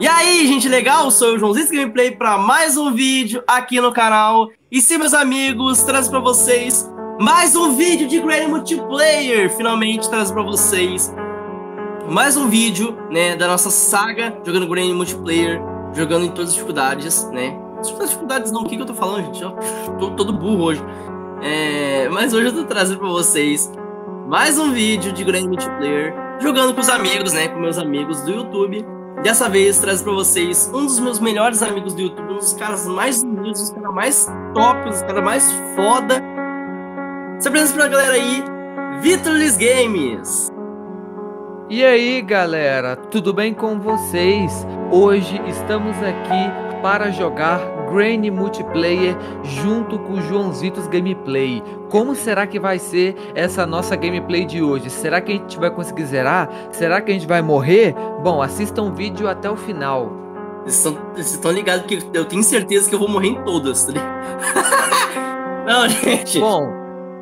E aí, gente, legal? Sou o Joãozinho Gameplay para mais um vídeo aqui no canal. E sim, meus amigos, traz para vocês mais um vídeo de Grand Multiplayer. Finalmente traz para vocês mais um vídeo, né, da nossa saga jogando Grand Multiplayer, jogando em todas as dificuldades, né? As dificuldades não, o que, que eu tô falando, gente? Eu tô todo burro hoje. É, mas hoje eu tô trazendo para vocês mais um vídeo de Grand Multiplayer jogando com os amigos, né, com meus amigos do YouTube. Dessa vez traz para vocês um dos meus melhores amigos do YouTube, um dos caras mais lindos, um dos caras mais top, um dos caras mais foda. Se apresenta pra galera aí, Vitor Liz Games. E aí, galera, tudo bem com vocês? Hoje estamos aqui para jogar Grain Multiplayer junto com o Joãozitos Gameplay. Como será que vai ser essa nossa gameplay de hoje? Será que a gente vai conseguir zerar? Será que a gente vai morrer? Bom, assistam o vídeo até o final. Vocês estão ligados que eu tenho certeza que eu vou morrer em todas, né? Não, gente. Bom,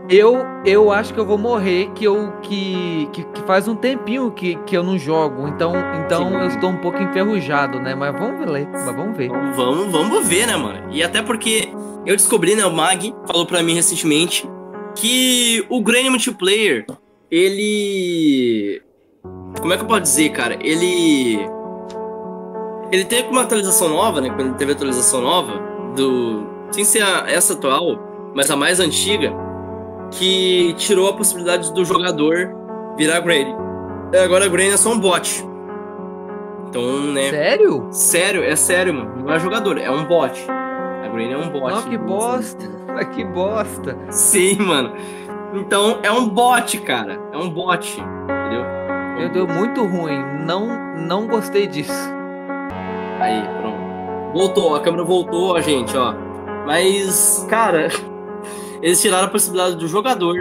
eu, eu acho que eu vou morrer, que eu que, que, que, faz um tempinho que, que eu não jogo. Então, então Sim. eu estou um pouco enferrujado, né? Mas vamos ver, mas vamos ver. Vamos, vamos ver, né, mano? E até porque eu descobri, né, o Mag falou para mim recentemente que o Granny Multiplayer, ele como é que eu posso dizer, cara? Ele ele teve uma atualização nova, né? Quando teve a atualização nova do sem ser a, essa atual, mas a mais antiga, que tirou a possibilidade do jogador virar Granny. É, agora Granny é só um bot. Então, né? Sério? Sério, é sério, mano. Não é jogador, é um bot. A Granny é um bot. Olha que bosta! Né? Que bosta! Sim, mano. Então, é um bot, cara. É um bot. Entendeu? Meu Deus, muito ruim. Não, não gostei disso. Aí, pronto. Voltou, a câmera voltou, ó, gente, ó. Mas, cara, Eles tiraram a possibilidade do jogador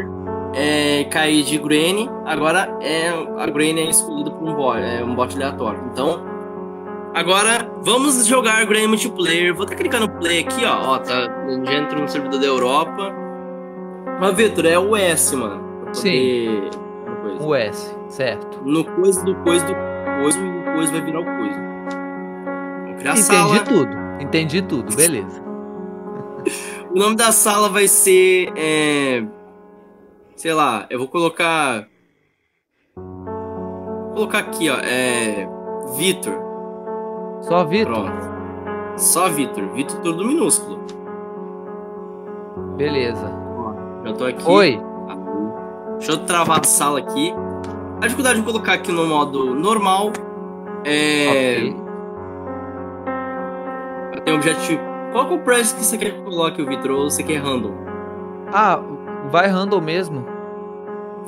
é, cair de Granny, agora é, a Granny é escolhida por um bot, é, um bot aleatório. Então, agora vamos jogar Granny multiplayer. Vou até clicar no play aqui, ó. ó tá, já entrou no servidor da Europa. Mas, Vitor, é o S, mano. Sim. O S, certo. No coisa do coisa do coisa, o coisa vai virar o coisa. Entendi sala. tudo. Entendi tudo, beleza. O nome da sala vai ser. É, sei lá, eu vou colocar. Vou colocar aqui, ó. É. Vitor. Só Vitor? Pronto. Só Vitor. Vitor tudo minúsculo. Beleza. já tô aqui. Oi. Deixa eu travar a sala aqui. A dificuldade de colocar aqui no modo normal é. Okay. Tem um objetivo qual compressor é que você quer que coloque o Vitor? Ou você quer random? Ah, vai random mesmo.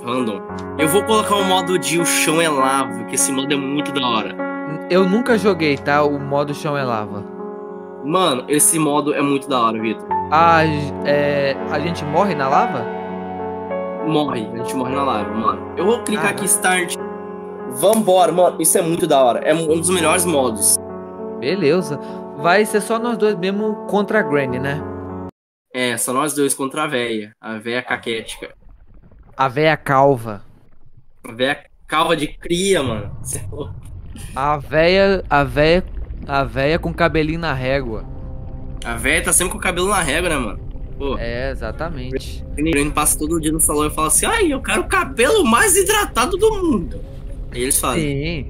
Random. Eu vou colocar o modo de o chão é lava, que esse modo é muito da hora. Eu nunca joguei, tá? O modo chão é lava. Mano, esse modo é muito da hora, Vitor. Ah, é... a gente morre na lava? Morre, a gente morre na lava, mano. Eu vou clicar ah, aqui, start. Vambora, mano. Isso é muito da hora. É um dos melhores modos. Beleza vai ser só nós dois mesmo contra a Granny, né? É, só nós dois contra a véia. A véia caquética. A véia calva. A véia calva de cria, mano. É a véia. A véia. A véia com cabelinho na régua. A véia tá sempre com o cabelo na régua, né, mano? Pô. É, exatamente. Granny passa todo dia no salão e fala assim: ai, eu quero o cabelo mais hidratado do mundo. E eles fazem.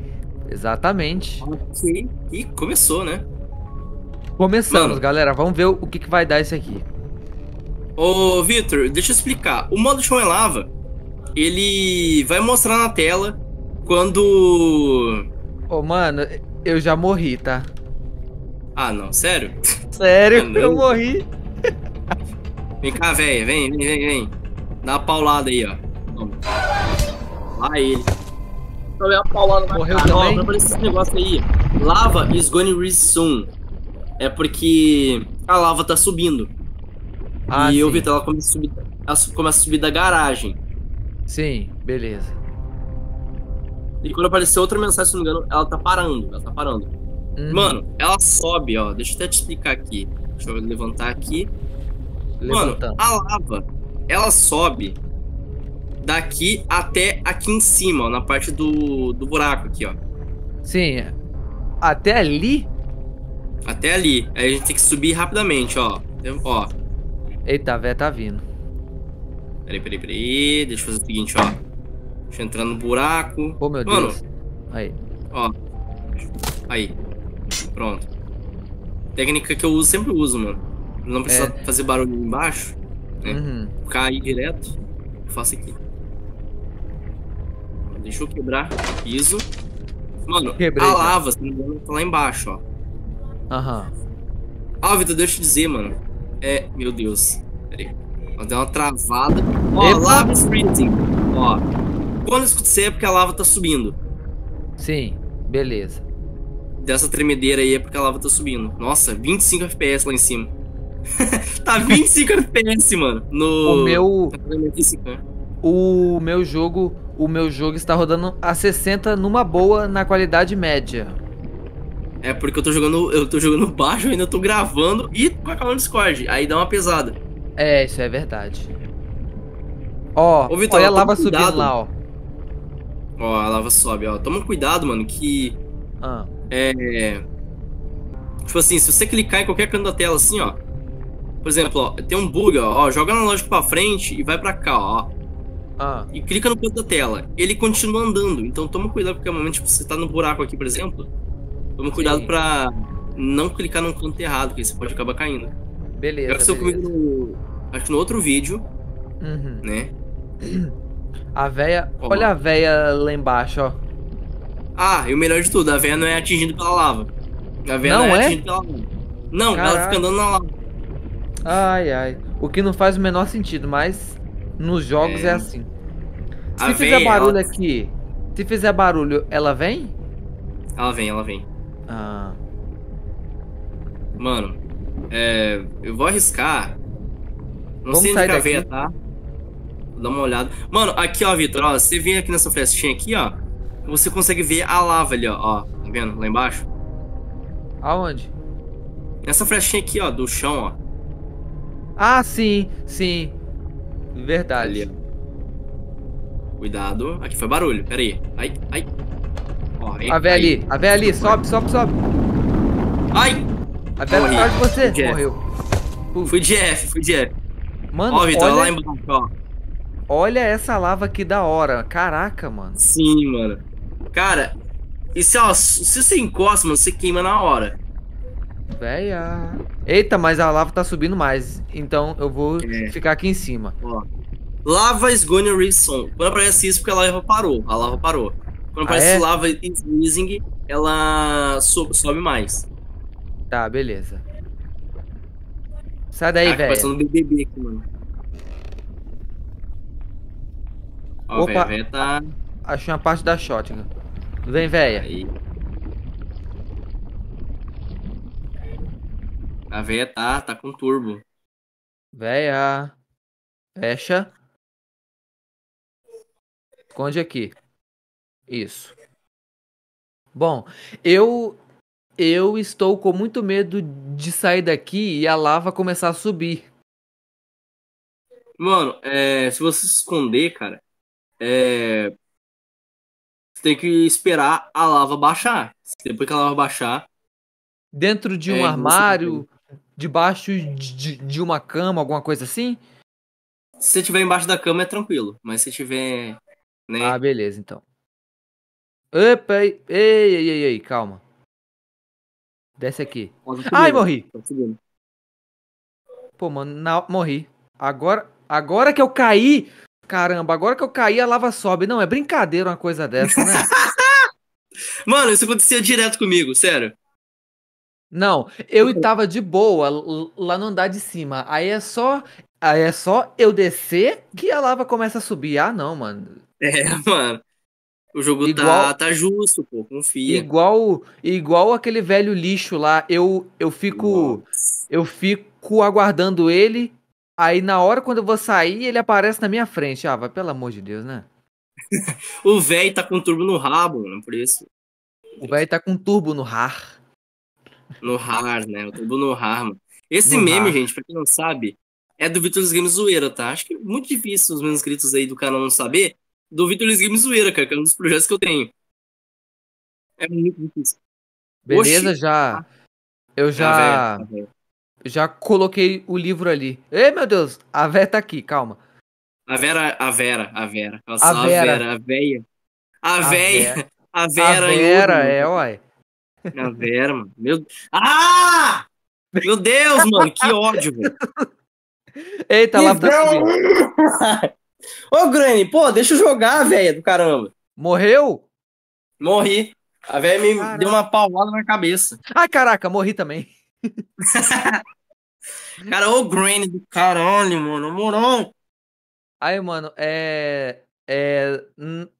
Sim, exatamente. Ok. E começou, né? Começamos, Mano. galera. Vamos ver o que, que vai dar isso aqui. Ô, Victor, deixa eu explicar. O modo chão é lava, ele vai mostrar na tela quando. Ô, mano, eu já morri, tá? Ah, não, sério? Sério, ah, eu morri. Vem cá, velho, vem, vem, vem, vem. Dá uma paulada aí, ó. Lá ele. Tomei uma paulada na Morreu cara. Ó, pra esses negócio aí. Lava is gonna resume é porque a lava tá subindo. Ah, e sim. eu vi que ela começa a, subir, ela começa a subir da garagem. Sim, beleza. E quando apareceu outra mensagem, se não me engano, ela tá parando. Ela tá parando. Uhum. Mano, ela sobe, ó. Deixa eu até te explicar aqui. Deixa eu levantar aqui. Levantando. Mano, a lava, ela sobe daqui até aqui em cima, ó, na parte do, do buraco aqui, ó. Sim. Até ali? Até ali. Aí a gente tem que subir rapidamente, ó. Ó. Eita, a véia tá vindo. Peraí, peraí, peraí. Deixa eu fazer o seguinte, ó. Deixa eu entrar no buraco. Ô, meu Mano. Deus. Aí. Ó. Aí. Pronto. Técnica que eu uso, sempre uso, mano. Não precisa é. fazer barulho embaixo. Né? Uhum. Cair direto. Eu faço aqui. Deixa eu quebrar o piso. Mano, Quebrei, a lava, tá. se não me engano, tá lá embaixo, ó. Aham. Ah, Vitor, deixa eu te dizer, mano. É, meu Deus. Pera aí. deu uma travada. Ó, Epa. lava sprinting. Ó. Quando isso escutei é porque a lava tá subindo. Sim, beleza. Dessa tremedeira aí é porque a lava tá subindo. Nossa, 25 FPS lá em cima. tá 25 FPS, mano. No. O meu. Né? O meu jogo. O meu jogo está rodando a 60 numa boa na qualidade média. É porque eu tô jogando, eu tô jogando baixo, ainda tô gravando e com a calma no Discord. Aí dá uma pesada. É, isso é verdade. Ó, Ô, Vitor, olha a lava subindo lá, ó. Ó, a lava sobe, ó. Toma cuidado, mano, que. Ah. É. Tipo assim, se você clicar em qualquer canto da tela assim, ó. Por exemplo, ó, tem um bug, ó, ó joga lógica pra frente e vai pra cá, ó. Ah. E clica no canto da tela. Ele continua andando, então toma cuidado, porque no é momento, tipo, você tá no buraco aqui, por exemplo. Toma cuidado Sim. pra não clicar num canto errado, que você pode acabar caindo. Beleza. Aconteceu comigo no, acho que no outro vídeo, uhum. né? A véia. Olha a véia lá embaixo, ó. Ah, e o melhor de tudo, a véia não é atingida pela lava. A véia não, não é, é, atingida pela lava. Não, Caraca. ela fica andando na lava. Ai, ai. O que não faz o menor sentido, mas nos jogos é, é assim. Se a fizer véia, barulho ela... aqui, se fizer barulho, ela vem? Ela vem, ela vem. Ah. Mano, é, eu vou arriscar. Não Vamos sei onde veia, tá? Vou dar uma olhada. Mano, aqui, ó, Vitor, ó, você vem aqui nessa flechinha aqui, ó. Você consegue ver a lava ali, ó. ó tá vendo? Lá embaixo. Aonde? Nessa flechinha aqui, ó, do chão, ó. Ah, sim, sim. Verdade. Ali. Cuidado. Aqui foi barulho, peraí. Ai, ai. A véia ali, a véia ali, sobe, sobe, sobe. Ai! A véia Morri. atrás de você. Morreu. Fui de F, fui de F. Mano, Vitor, olha... lá embaixo, ó. Olha essa lava aqui da hora. Caraca, mano. Sim, mano. Cara, e se, ó, se você encosta, mano, você queima na hora. Véia. Eita, mas a lava tá subindo mais. Então eu vou é. ficar aqui em cima. Ó. Lava is gonna resume. Quando aparece isso, porque a lava parou. A lava parou. Quando ah, aparece é? lava e sneezing, ela so sobe mais. Tá, beleza. Sai daí, ah, tá, velho. Passando BBB aqui, mano. Ó, Opa, véia, tá... Achei uma parte da shotgun. Vem, véia. Aí. A véia tá, tá com turbo. Véia. Fecha. Esconde aqui. Isso. Bom, eu eu estou com muito medo de sair daqui e a lava começar a subir. Mano, é, se você se esconder, cara, é, você tem que esperar a lava baixar. Depois que a lava baixar. Dentro de é, um é, armário, debaixo de, de uma cama, alguma coisa assim? Se você estiver embaixo da cama é tranquilo, mas se tiver. Né? Ah, beleza, então. Opa, ei, ei, ei, ei, calma. Desce aqui. Ai, né? morri. Pô, mano, morri. Agora, agora que eu caí, caramba, agora que eu caí a lava sobe. Não, é brincadeira uma coisa dessa, né? mano, isso acontecia direto comigo, sério. Não, eu tava de boa lá no andar de cima. Aí é só, aí é só eu descer que a lava começa a subir. Ah, não, mano. É, mano. O jogo tá, igual, tá, tá justo, pô, confia. Igual, igual aquele velho lixo lá, eu, eu fico Nossa. eu fico aguardando ele, aí na hora quando eu vou sair, ele aparece na minha frente. Ah, vai, pelo amor de Deus, né? o velho tá com turbo no rabo, mano, por isso. O velho tá com turbo no rar. No rar, né? O turbo no rar, mano. Esse no meme, rar. gente, pra quem não sabe, é do Vitor dos Games Zoeira, tá? Acho que é muito difícil os meus inscritos aí do canal não saber, do Vitor Games Zoeira, cara, que é um dos projetos que eu tenho. É muito difícil. Beleza, Oxi. já. Eu já. A véia, a véia. Já coloquei o livro ali. Ei, meu Deus, a Vera tá aqui, calma. A Vera, a Vera, a Vera. Nossa, a, Vera. a Vera, a Veia. A, Veia. Vera. A Vera, a Vera é, uai. A Vera, mano. Meu... Ah! Meu Deus, mano, que ódio, velho. Eita, lá tá. Ô, Granny, pô, deixa eu jogar, velha do caramba. Morreu? Morri. A velha me caraca. deu uma paulada na cabeça. Ah, caraca, morri também. cara, ô Granny do caralho, mano. Morão. Aí, mano, é. É.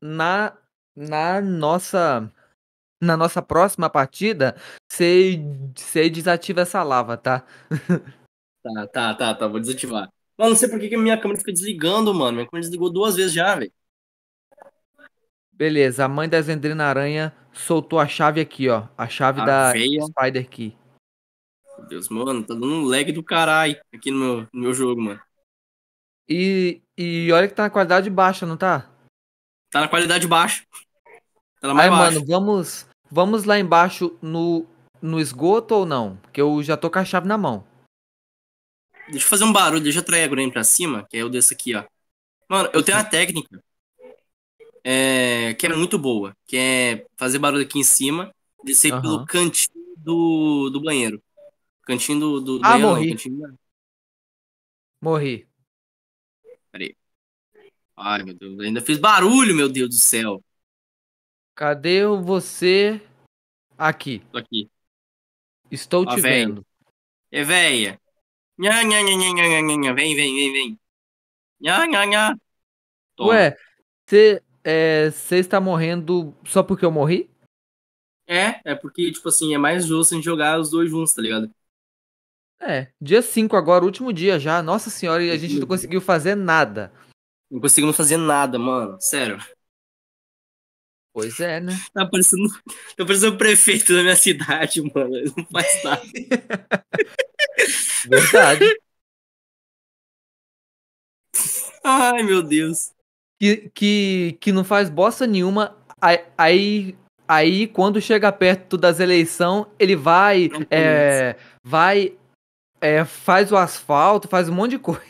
Na. Na nossa. Na nossa próxima partida, você desativa essa lava, tá? tá, tá, tá, tá. Vou desativar. Mano, não sei por que, a minha câmera fica desligando, mano. Minha câmera desligou duas vezes já, velho. Beleza, a mãe da Zendrina Aranha soltou a chave aqui, ó. A chave a da veia. Spider Key. Meu Deus, mano, tá dando um lag do caralho aqui no meu, no meu jogo, mano. E, e olha que tá na qualidade baixa, não tá? Tá na qualidade baixa. Tá na mais Aí, baixa. mano, vamos, vamos lá embaixo no, no esgoto ou não? Que eu já tô com a chave na mão. Deixa eu fazer um barulho, deixa eu trair a Granny pra cima, que aí é eu desço aqui, ó. Mano, eu tenho uma técnica é, que é muito boa, que é fazer barulho aqui em cima, descer uhum. pelo cantinho do, do banheiro. Cantinho do, do ah, banheiro, morri. Não, cantinho... Morri. Peraí. Ai, meu Deus, ainda fiz barulho, meu Deus do céu. Cadê você? Aqui. Tô aqui. Estou te véia. vendo. É véia. Nha, nha, nha, nha, nha, nha, nha, vem, vem, vem, vem. Nha, nha, nha. Toma. Ué, você é, está morrendo só porque eu morri? É, é porque, tipo assim, é mais justo a gente jogar os dois juntos, tá ligado? É, dia 5 agora, último dia já. Nossa senhora, e a gente não conseguiu fazer nada. Não conseguimos fazer nada, mano. Sério. Pois é, né? Tá parecendo, tá parecendo o prefeito da minha cidade, mano. não faz nada. Verdade. Ai, meu Deus. Que, que, que não faz bosta nenhuma. Aí, aí, quando chega perto das eleições, ele vai. É, vai. É, faz o asfalto, faz um monte de coisa.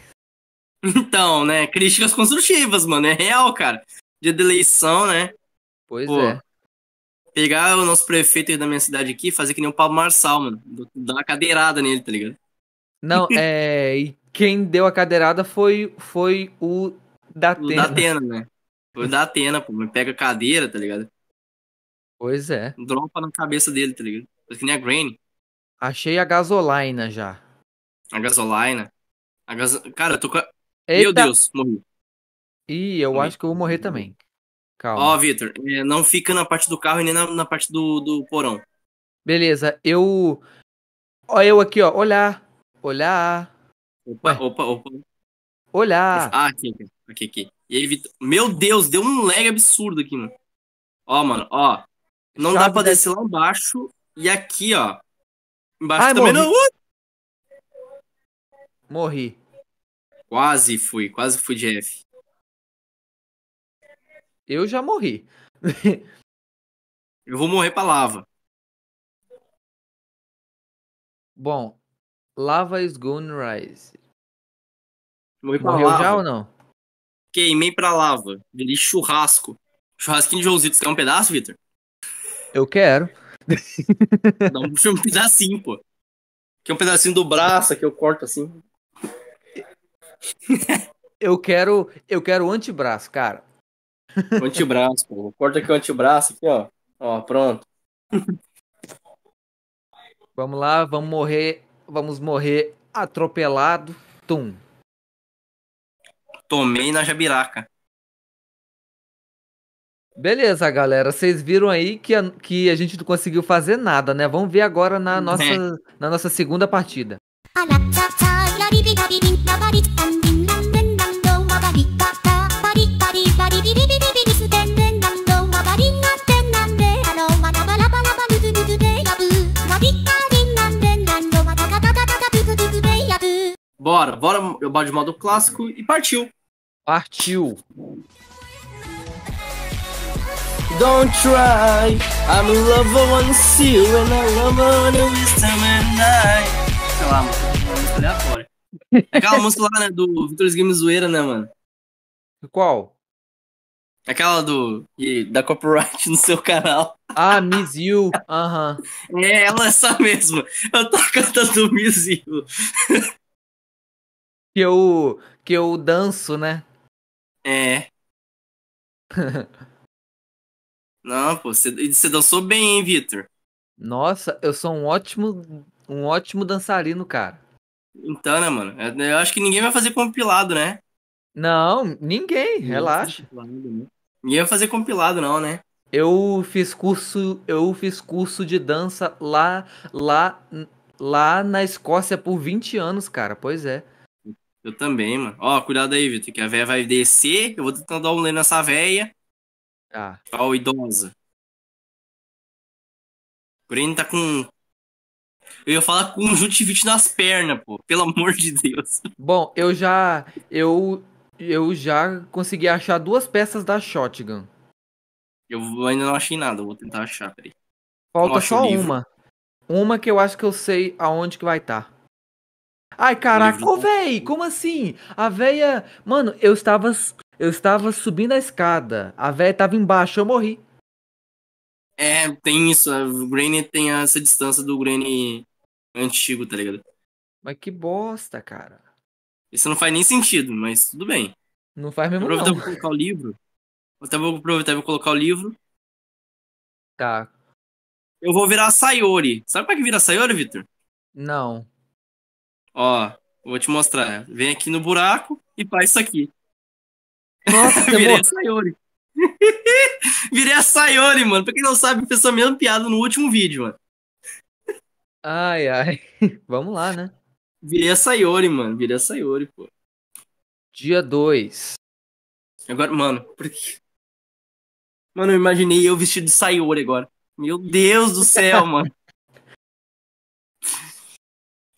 Então, né? Críticas construtivas, mano. É real, cara. Dia da eleição, né? Pois Pô, é pegar o nosso prefeito aí da minha cidade aqui fazer que nem o Pablo Marçal, mano. Dar uma cadeirada nele, tá ligado? Não, é. E quem deu a cadeirada foi, foi o da O da Atena, né? Foi o da Atena, pô. Me pega a cadeira, tá ligado? Pois é. Dropa na cabeça dele, tá ligado? Faz que nem a grain Achei a gasolina já. A gasolina? A gaso... Cara, eu tô com. Meu Deus, morri. Ih, eu morri. acho que eu vou morrer também. Calma. Ó, Vitor, é, não fica na parte do carro e nem na, na parte do, do porão. Beleza, eu. Ó, eu aqui, ó. Olhar. Olhar. Opa, Ué. opa, opa. Olhar. Ah, aqui, aqui, aqui. E aí, Vitor. Meu Deus, deu um lag absurdo aqui, mano. Ó, mano, ó. Não Chave dá pra descer lá embaixo. E aqui, ó. Embaixo Ai, também morri. não. Uh! Morri. Quase fui, quase fui de F eu já morri. eu vou morrer pra lava. Bom, lava is gonna rise. Morri pra Morreu lava. já ou não? Queimei pra lava. Virei churrasco. Churrasquinho de Joãozito, você quer um pedaço, Victor? Eu quero. Dá um, pedacinho, pô. Que um pedacinho do braço que eu corto assim. Eu quero, eu quero o antebraço, cara. O antebraço, pô. Corta aqui o antebraço, aqui, ó. Ó, pronto. Vamos lá, vamos morrer. Vamos morrer atropelado. Tum. Tomei na jabiraca. Beleza, galera. Vocês viram aí que a, que a gente não conseguiu fazer nada, né? Vamos ver agora na nossa, na nossa segunda partida. Bora, bora jogar de modo clássico e partiu. Partiu. Don't try, I'm a lover once you and I love on you is time and night. Sei lá, mano, é música aleatória. É aquela música lá, né, do Victor's Game Zoeira, né, mano? Qual? É aquela do. da copyright no seu canal. Ah, Miss You. Aham. Uhum. É, ela é essa mesma. Eu tô cantando Miss You que eu, que eu danço, né? É. Não, pô, você, você dançou bem, hein, Vitor? Nossa, eu sou um ótimo, um ótimo dançarino, cara. Então, né, mano? Eu, é, eu acho que ninguém vai fazer compilado, né? Não, ninguém, relaxa. Né? Ninguém vai fazer compilado, não, né? Eu fiz curso, eu fiz curso de dança lá, lá, lá na Escócia por 20 anos, cara. Pois é. Eu também, mano. Ó, cuidado aí, Vitor, que a véia vai descer. Eu vou tentar dar um lê nessa véia. Tá. Ah. Ó, idosa. O Breno tá com. Eu ia falar conjuntivite nas pernas, pô. Pelo amor de Deus. Bom, eu já. Eu. Eu já consegui achar duas peças da Shotgun. Eu ainda não achei nada, vou tentar achar, peraí. Falta só uma. Uma que eu acho que eu sei aonde que vai estar. Tá. Ai, caraca, véi, como assim? A véia. Mano, eu estava. Eu estava subindo a escada. A véia estava embaixo, eu morri. É, tem isso. O Granny tem essa distância do Granny antigo, tá ligado? Mas que bosta, cara. Isso não faz nem sentido, mas tudo bem. Não faz mesmo aproveitar Vou colocar o livro. Eu até vou aproveitar e vou colocar o livro. Tá. Eu vou virar Sayori. Sabe pra que vira Sayori, Victor? Não. Ó, vou te mostrar. Vem aqui no buraco e faz isso aqui. Nossa, Virei a Sayori. Virei a Sayori, mano. Pra quem não sabe, fez a mesma piada no último vídeo, mano. Ai, ai. Vamos lá, né? Virei a Sayori, mano. Virei a Sayori, pô. Dia 2. Agora, mano, por quê? Mano, eu imaginei eu vestido de Sayori agora. Meu Deus do céu, mano.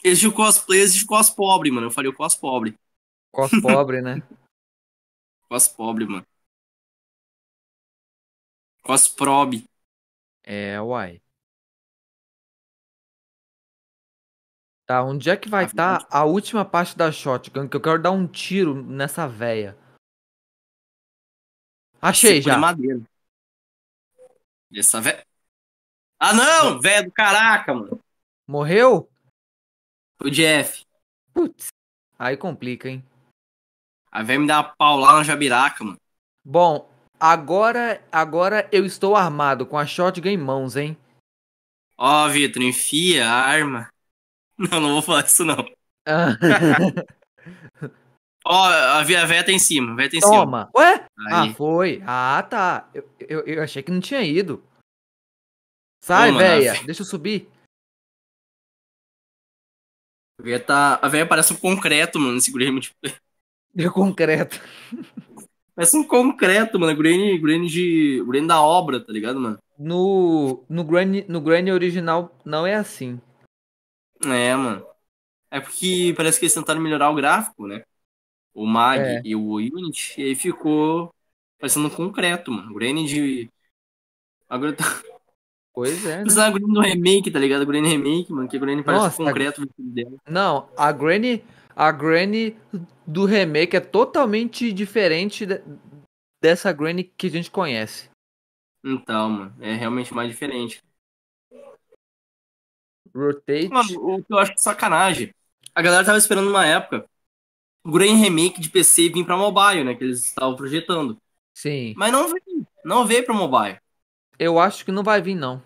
Existe o cosplay, existe o cos pobre, mano. Eu falei o cos pobre. Cos pobre, né? cos pobre, mano. Cos É, uai. Tá, onde é que vai estar ah, tá a última parte da shotgun? Que eu quero dar um tiro nessa véia. Achei já. Madeira. Essa véia. Ah não, véia do caraca, mano. Morreu? o Jeff. Putz, aí complica, hein? Aí vem me dar uma paulada na jabiraca, mano. Bom, agora, agora eu estou armado com a shotgun em mãos, hein? Ó, oh, Vitor, enfia a arma. Não, não vou falar isso, não. Ó, oh, a via veta em cima, veta em Toma. cima. Toma. Ué? Aí. Ah, foi. Ah, tá. Eu, eu, eu, achei que não tinha ido. Sai, velha. véia. Deixa eu subir. A velha tá. A velha parece um concreto, mano, nesse Guria é multiplayer. De concreto. Parece um concreto, mano. Granny, é Granny de. da obra, tá ligado, mano? No. No Granny, no Granny original não é assim. É, mano. É porque parece que eles tentaram melhorar o gráfico, né? O Mag é. e o Unity. E aí ficou parecendo um concreto, mano. Granny de. Agora tá. Pois é. Né? Granny no remake, tá ligado? A Granny remake, mano, que a Granny parece Nossa, tá concreto a... Não, a Granny, a Granny do remake é totalmente diferente de, dessa Granny que a gente conhece. Então, mano, é realmente mais diferente. Rotate. Mano, o que eu acho que é sacanagem. A galera tava esperando uma época o Granny remake de PC vir pra mobile, né? Que eles estavam projetando. Sim. Mas não veio. Não veio pra mobile eu acho que não vai vir, não.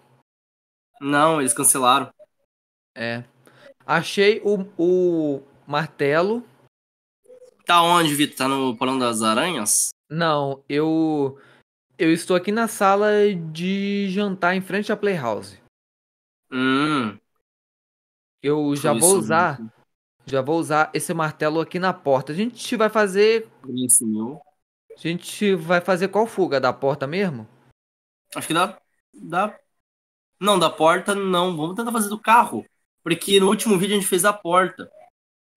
Não, eles cancelaram. É. Achei o, o martelo. Tá onde, Vitor? Tá no Palão das Aranhas? Não, eu. Eu estou aqui na sala de jantar em frente à Playhouse. Hum. Eu já Foi vou usar. Já vou usar esse martelo aqui na porta. A gente vai fazer. Isso, meu. A gente vai fazer qual fuga? Da porta mesmo? Acho que dá. dá... Não, da porta não. Vamos tentar fazer do carro. Porque no último vídeo a gente fez a porta.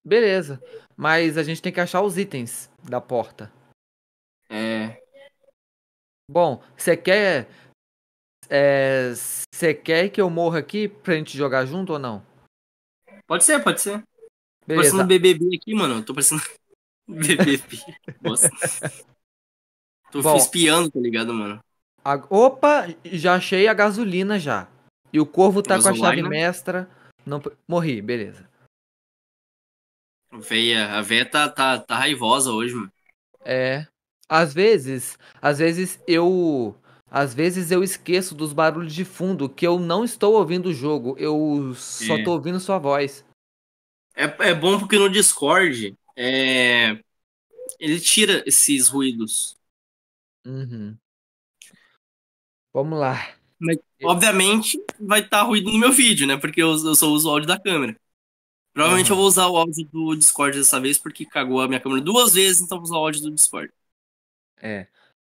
Beleza. Mas a gente tem que achar os itens da porta. É. Bom, você quer. É, você é, quer que eu morra aqui pra gente jogar junto ou não? Pode ser, pode ser. Beleza. Tô parecendo BBB aqui, mano. Tô parecendo. BBB. Nossa. Tô Bom, espiando, tá ligado, mano? A... Opa, já achei a gasolina já. E o corvo tá Mas com a chave não... mestra. Não... Morri, beleza. Veia, a veia tá, tá, tá raivosa hoje, mano. É. Às vezes, às vezes eu. Às vezes eu esqueço dos barulhos de fundo que eu não estou ouvindo o jogo, eu só é. tô ouvindo sua voz. É, é bom porque no Discord é, ele tira esses ruídos. Uhum. Vamos lá. Mas, obviamente, vai estar tá ruído no meu vídeo, né? Porque eu, eu só uso o áudio da câmera. Provavelmente uhum. eu vou usar o áudio do Discord dessa vez, porque cagou a minha câmera duas vezes, então vou usar o áudio do Discord. É.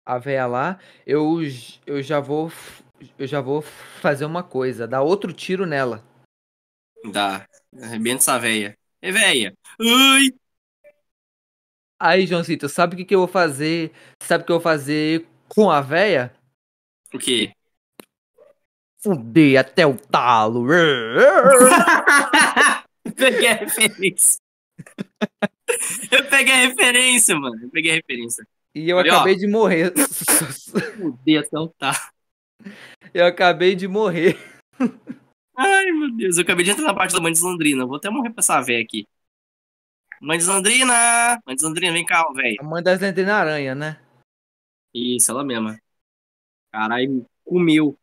A véia lá, eu, eu já vou. Eu já vou fazer uma coisa, dar outro tiro nela. Dá. Arrebenta essa véia. É véia. Ai! Aí, Joãozito, sabe o que, que eu vou fazer? Sabe o que eu vou fazer com a véia? O quê? Fuder até o talo. É. eu peguei a referência. Eu peguei a referência, mano. Eu peguei a referência. E eu acabei ó. de morrer. Fuder até o talo. Eu acabei de morrer. Ai, meu Deus. Eu acabei de entrar na parte da Mãe Deslandrina. Vou até morrer pra essa véia aqui. Mãe Deslandrina! Mãe Deslandrina, vem cá, velho. A mãe das Landrina Aranha, né? Isso, ela mesma. Caralho, comeu.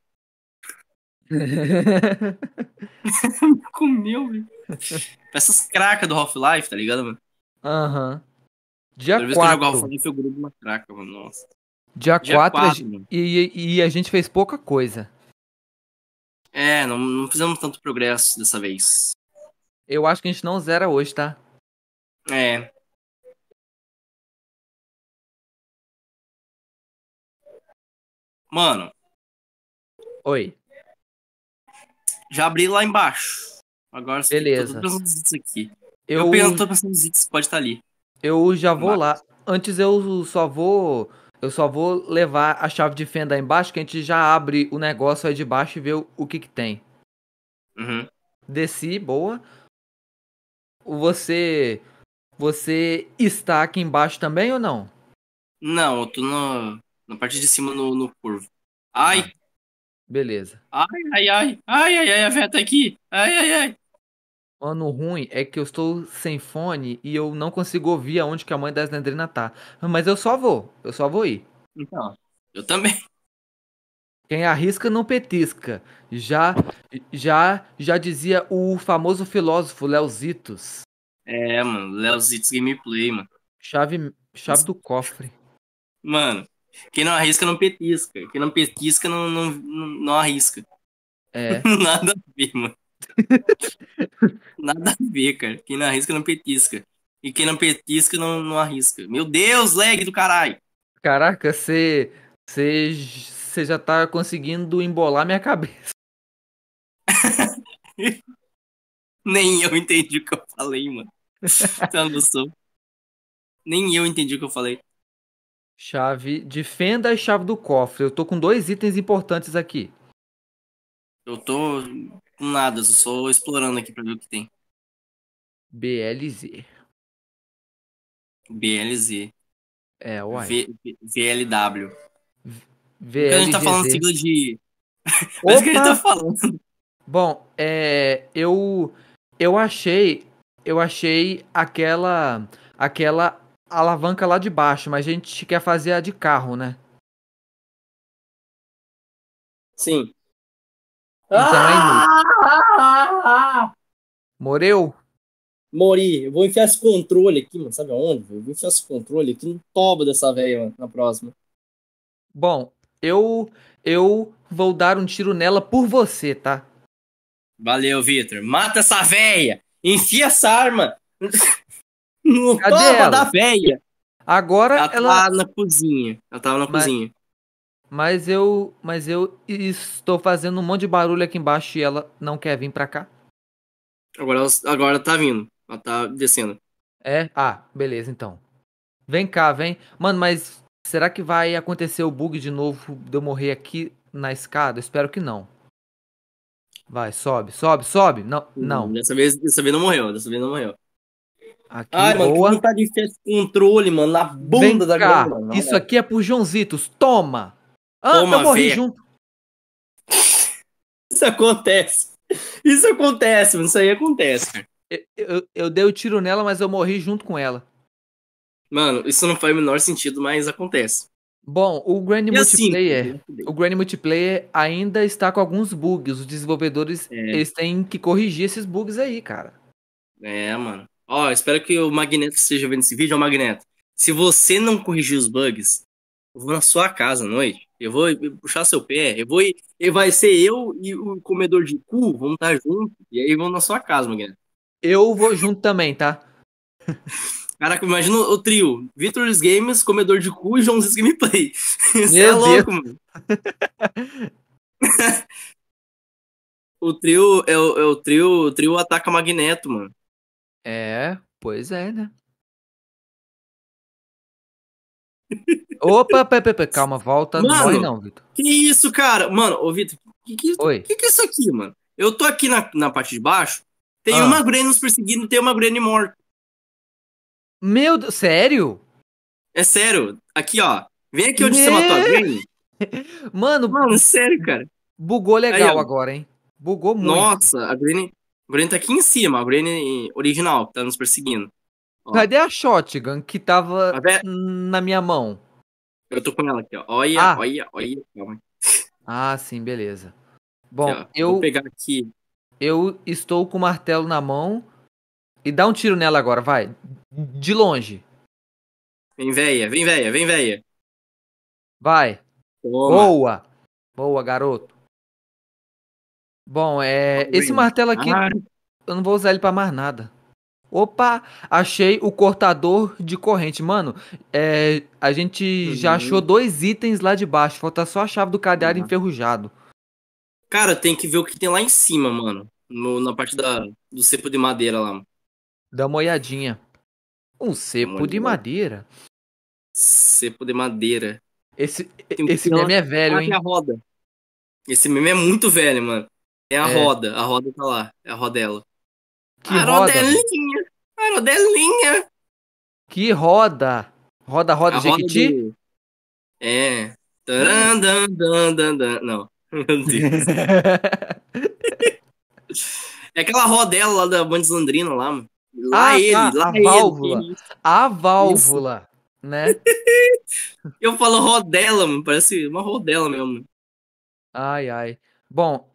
comeu, velho. Essas cracas do Half-Life, tá ligado, mano? Aham. Uhum. Dia 4. uma craca, mano. Nossa. Dia, 4, e, e a gente fez pouca coisa. É, não, não fizemos tanto progresso dessa vez. Eu acho que a gente não zera hoje, tá? É. Mano. Oi. Já abri lá embaixo. Agora Beleza. aqui. Eu, eu pensando, pensando nos itens, pode estar tá ali. Eu já vou embaixo. lá. Antes eu só vou. Eu só vou levar a chave de fenda aí embaixo, que a gente já abre o negócio aí de baixo e vê o, o que que tem. Uhum. Desci, boa. Você. Você está aqui embaixo também ou não? Não, eu tô no. Na parte de cima no, no curvo. Ai! Tá. beleza. Ai, ai, ai. Ai, ai, ai, a veta tá aqui. Ai, ai, ai. Mano, ruim é que eu estou sem fone e eu não consigo ouvir aonde que a mãe da Slendrina tá. Mas eu só vou. Eu só vou ir. Então, eu também. Quem arrisca não petisca. Já, já, já dizia o famoso filósofo Leozitos. É, mano, Leozitos Gameplay, mano. Chave, chave do cofre. Mano, quem não arrisca não petisca. Quem não petisca não, não, não arrisca. É. Nada a ver, mano. Nada a ver, cara. Quem não arrisca não petisca. E quem não petisca não, não arrisca. Meu Deus, lag do caralho! Caraca, você. Você já tá conseguindo embolar minha cabeça. Nem eu entendi o que eu falei, mano. Você não Nem eu entendi o que eu falei. Chave. Defenda a chave do cofre. Eu tô com dois itens importantes aqui. Eu tô com nada, Eu só explorando aqui pra ver o que tem. BLZ. BLZ. É, uai. V, v, VLW. VLZ. A gente tá falando sigla de. Mas o que a gente tá falando? Bom, é, eu eu achei eu achei aquela aquela alavanca lá de baixo, mas a gente quer fazer a de carro, né? Sim. Então é ah! Moreu? Mori, eu vou enfiar esse controle aqui, mano. Sabe aonde? Eu vou enfiar esse controle aqui no tobo dessa velha, mano, na próxima. Bom, eu eu vou dar um tiro nela por você, tá? Valeu, Victor. Mata essa véia! Enfia essa arma! No Cadê topa ela? da velha Agora ela, ela tá na cozinha. Ela tava na mas, cozinha. Mas eu, mas eu estou fazendo um monte de barulho aqui embaixo e ela não quer vir para cá. Agora ela, agora tá vindo. Ela tá descendo. É? Ah, beleza então. Vem cá, vem. Mano, mas será que vai acontecer o bug de novo de eu morrer aqui na escada? Espero que não. Vai, sobe, sobe, sobe. Não, não. Dessa vez, dessa vez não morreu, dessa vez não morreu. Aqui Ai, boa. mano, que tá difícil esse controle, mano, na bunda Vem da cá. galera. Isso aqui é pro Joãozitos. Toma! Ah, Toma, eu morri junto. Isso acontece. Isso acontece, mano. Isso aí acontece. Eu, eu, eu dei o um tiro nela, mas eu morri junto com ela. Mano, isso não faz o menor sentido, mas acontece. Bom, o Grand e assim, Multiplayer, assim, o Grand Multiplayer ainda está com alguns bugs. Os desenvolvedores, é. eles têm que corrigir esses bugs aí, cara. É, mano. Ó, oh, espero que o Magneto esteja vendo esse vídeo, ó, Magneto. Se você não corrigir os bugs, eu vou na sua casa à noite. Eu vou puxar seu pé. Eu vou. E vai ser eu e o comedor de cu, vamos estar tá juntos. E aí vamos na sua casa, Magneto. Eu vou junto também, tá? Caraca, imagina o trio. Victor's Games, Comedor de Cu e Joãozinho Gameplay. Isso é louco, Deus. mano. o trio é o, é o trio, o trio ataca Magneto, mano. É, pois é, né? Opa, pera, calma, volta. Mano, não não, Vitor. Que isso, cara? Mano, ô Vitor, que que, Oi. que que é isso aqui, mano? Eu tô aqui na, na parte de baixo, tem ah. uma Granny nos perseguindo, tem uma Granny morta. Meu Deus, sério? É sério. Aqui, ó. Vem aqui onde você matou a Granny. Mano, mano, sério, cara. Bugou legal Aí, agora, hein? Bugou muito. Nossa, a Granny... O Granny tá aqui em cima, o Granny original, que tá nos perseguindo. Ó. Cadê a shotgun que tava tá na minha mão? Eu tô com ela aqui, ó. Olha, ah. olha, olha. Calma. Ah, sim, beleza. Bom, aqui, eu. Vou pegar aqui. Eu estou com o martelo na mão. E dá um tiro nela agora, vai. De longe. Vem, véia, vem, véia, vem, véia. Vai. Toma. Boa. Boa, garoto. Bom, é. Esse martelo aqui. Ah. Eu não vou usar ele pra mais nada. Opa, achei o cortador de corrente. Mano, é, a gente uhum. já achou dois itens lá de baixo. Falta só a chave do cadeado uhum. enferrujado. Cara, tem que ver o que tem lá em cima, mano. No, na parte da, do cepo de madeira lá. Dá uma olhadinha. Um cepo de madeira. Cepo de madeira. Esse, esse meme é velho, hein? É roda. Esse meme é muito velho, mano. É a é... roda, a roda tá lá, é a rodela. Que a roda? É rodelinha, a rodelinha. É que roda? Roda, roda, a Jequiti? Roda É. Taran, dan, dan, dan, dan. Não, meu Deus. é aquela rodela lá da Bandeslandrina lá, mano. Lá ah, ele, tá. lá a ele. válvula. A válvula, Isso. né? Eu falo rodela, mano. Parece uma rodela mesmo. Ai, ai. Bom,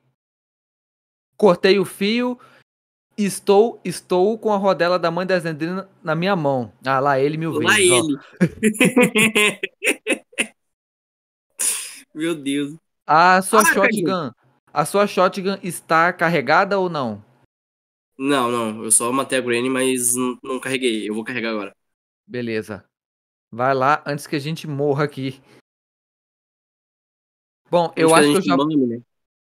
Cortei o fio. Estou, estou com a rodela da mãe da Zendrina na minha mão. Ah, lá ele mil lá vezes. Lá ele. Meu Deus. A sua ah, shotgun. A sua shotgun está carregada ou não? Não, não. Eu só matei a Granny, mas não, carreguei. Eu vou carregar agora. Beleza. Vai lá antes que a gente morra aqui. Bom, eu acho que, que eu já. né?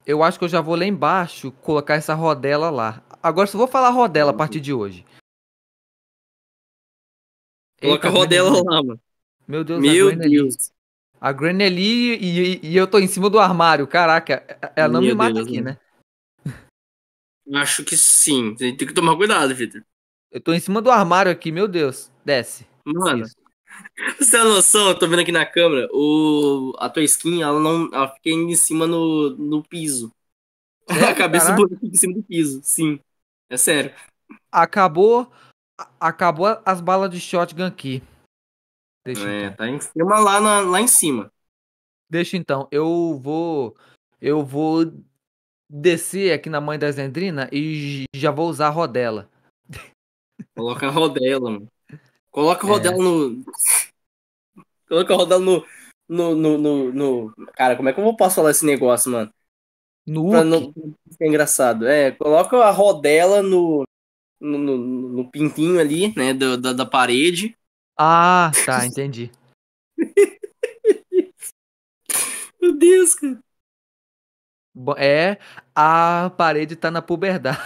eu acho que eu já vou lá embaixo colocar essa rodela lá. Agora só vou falar rodela a uhum. partir de hoje. Coloca Eita, a rodela lá, mano. Meu Deus, Meu a Deus. A Granny e, e, e, eu tô em cima do armário. Caraca, ela não Meu me mata Deus, aqui, né? né? Acho que sim. Tem que tomar cuidado, Vitor. Eu tô em cima do armário aqui, meu Deus. Desce. Mano, Isso. Você tem é noção? Eu tô vendo aqui na câmera. O, a tua skin, ela não. Ela fica em cima no, no piso. É, a cabeça fica em cima do piso, sim. É sério. Acabou. Acabou as balas de shotgun aqui. Deixa é, então. tá em cima lá, na, lá em cima. Deixa então. Eu vou. Eu vou descer aqui na mãe da Zendrina e já vou usar a rodela. Coloca a rodela, mano. Coloca o Rodelo é. no. Coloca o Rodelo no no, no, no, no, Cara, como é que eu vou posso falar esse negócio, mano? No. Pra não... É engraçado. É, coloca a rodela no. No, no, no pintinho ali, né? Do, da, da parede. Ah, tá, entendi. Meu Deus, cara. É, a parede tá na puberdade.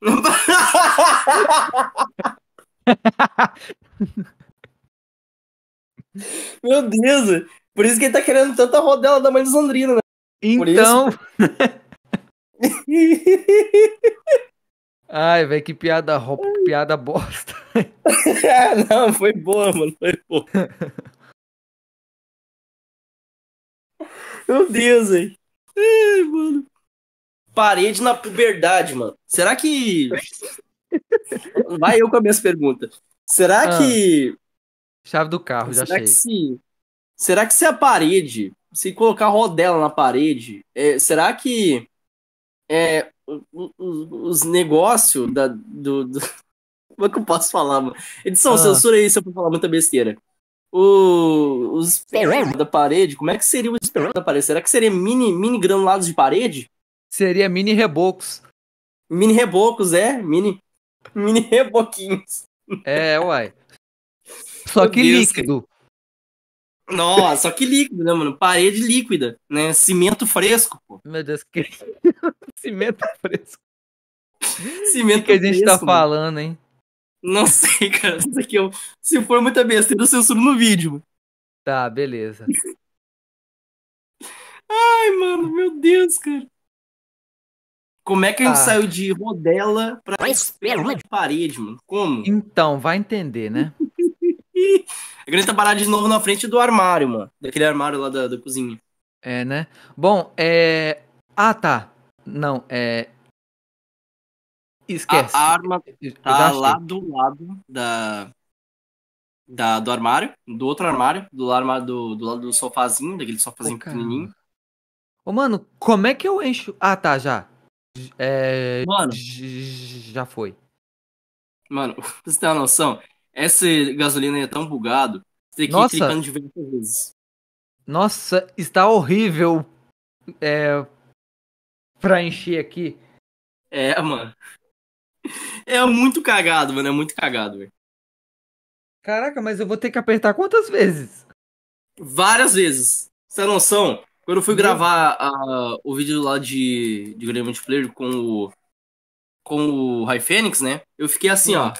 Meu Deus! Por isso que ele tá querendo tanta rodela da mãe do Sandrino, né? Então. Ai, velho, que piada roupa, piada bosta. Ah, não, foi boa, mano, foi boa. Meu Deus, velho. Ai, mano. Parede na puberdade, mano. Será que Vai eu com as minhas perguntas. Será ah, que. Chave do carro, será já achei. Que se, será que se a parede, se colocar rodela na parede, é, será que é, os, os negócios da, do, do, Como é que eu posso falar, mano? Edição, ah. censura aí se eu for falar muita besteira. O, os da parede, como é que seria o da parede? Será que seria mini, mini granulados de parede? Seria mini rebocos. Mini rebocos, é? Mini. Mini reboquinhos. É, uai. Só Meu que Deus, líquido. Que... Nossa, só que líquido, né, mano? Parede líquida, né? Cimento fresco, pô. Meu Deus, que. Cimento fresco. Cimento o que, que a gente tá fresco, tá mano? falando, hein? Não sei, cara. Isso aqui eu... É se for muita besteira, eu censuro no vídeo. Tá, beleza. Ai, mano, meu Deus, cara. Como é que a gente ah. saiu de rodela pra espelho de parede, mano? Como? Então, vai entender, né? a gente tá parado de novo na frente do armário, mano. Daquele armário lá da, da cozinha. É, né? Bom, é. Ah, tá. Não, é. Esquece. A arma tá lá do lado da, da, do armário, do outro armário, do armário do, do lado do sofazinho, daquele sofazinho oh, pequenininho. Ô, oh, mano, como é que eu encho. Ah, tá, já. É, mano. Já foi. Mano, pra você ter uma noção, essa gasolina é tão bugado. Você tem que Nossa. ir clicando diversas vezes. Nossa, está horrível é, pra encher aqui. É, mano. É muito cagado, mano. É muito cagado, velho. Caraca, mas eu vou ter que apertar quantas vezes? Várias vezes. Você tem noção? Quando eu fui Meu... gravar a, o vídeo lá de, de Grande Multiplayer com o. com o High Fênix, né? Eu fiquei assim, ó.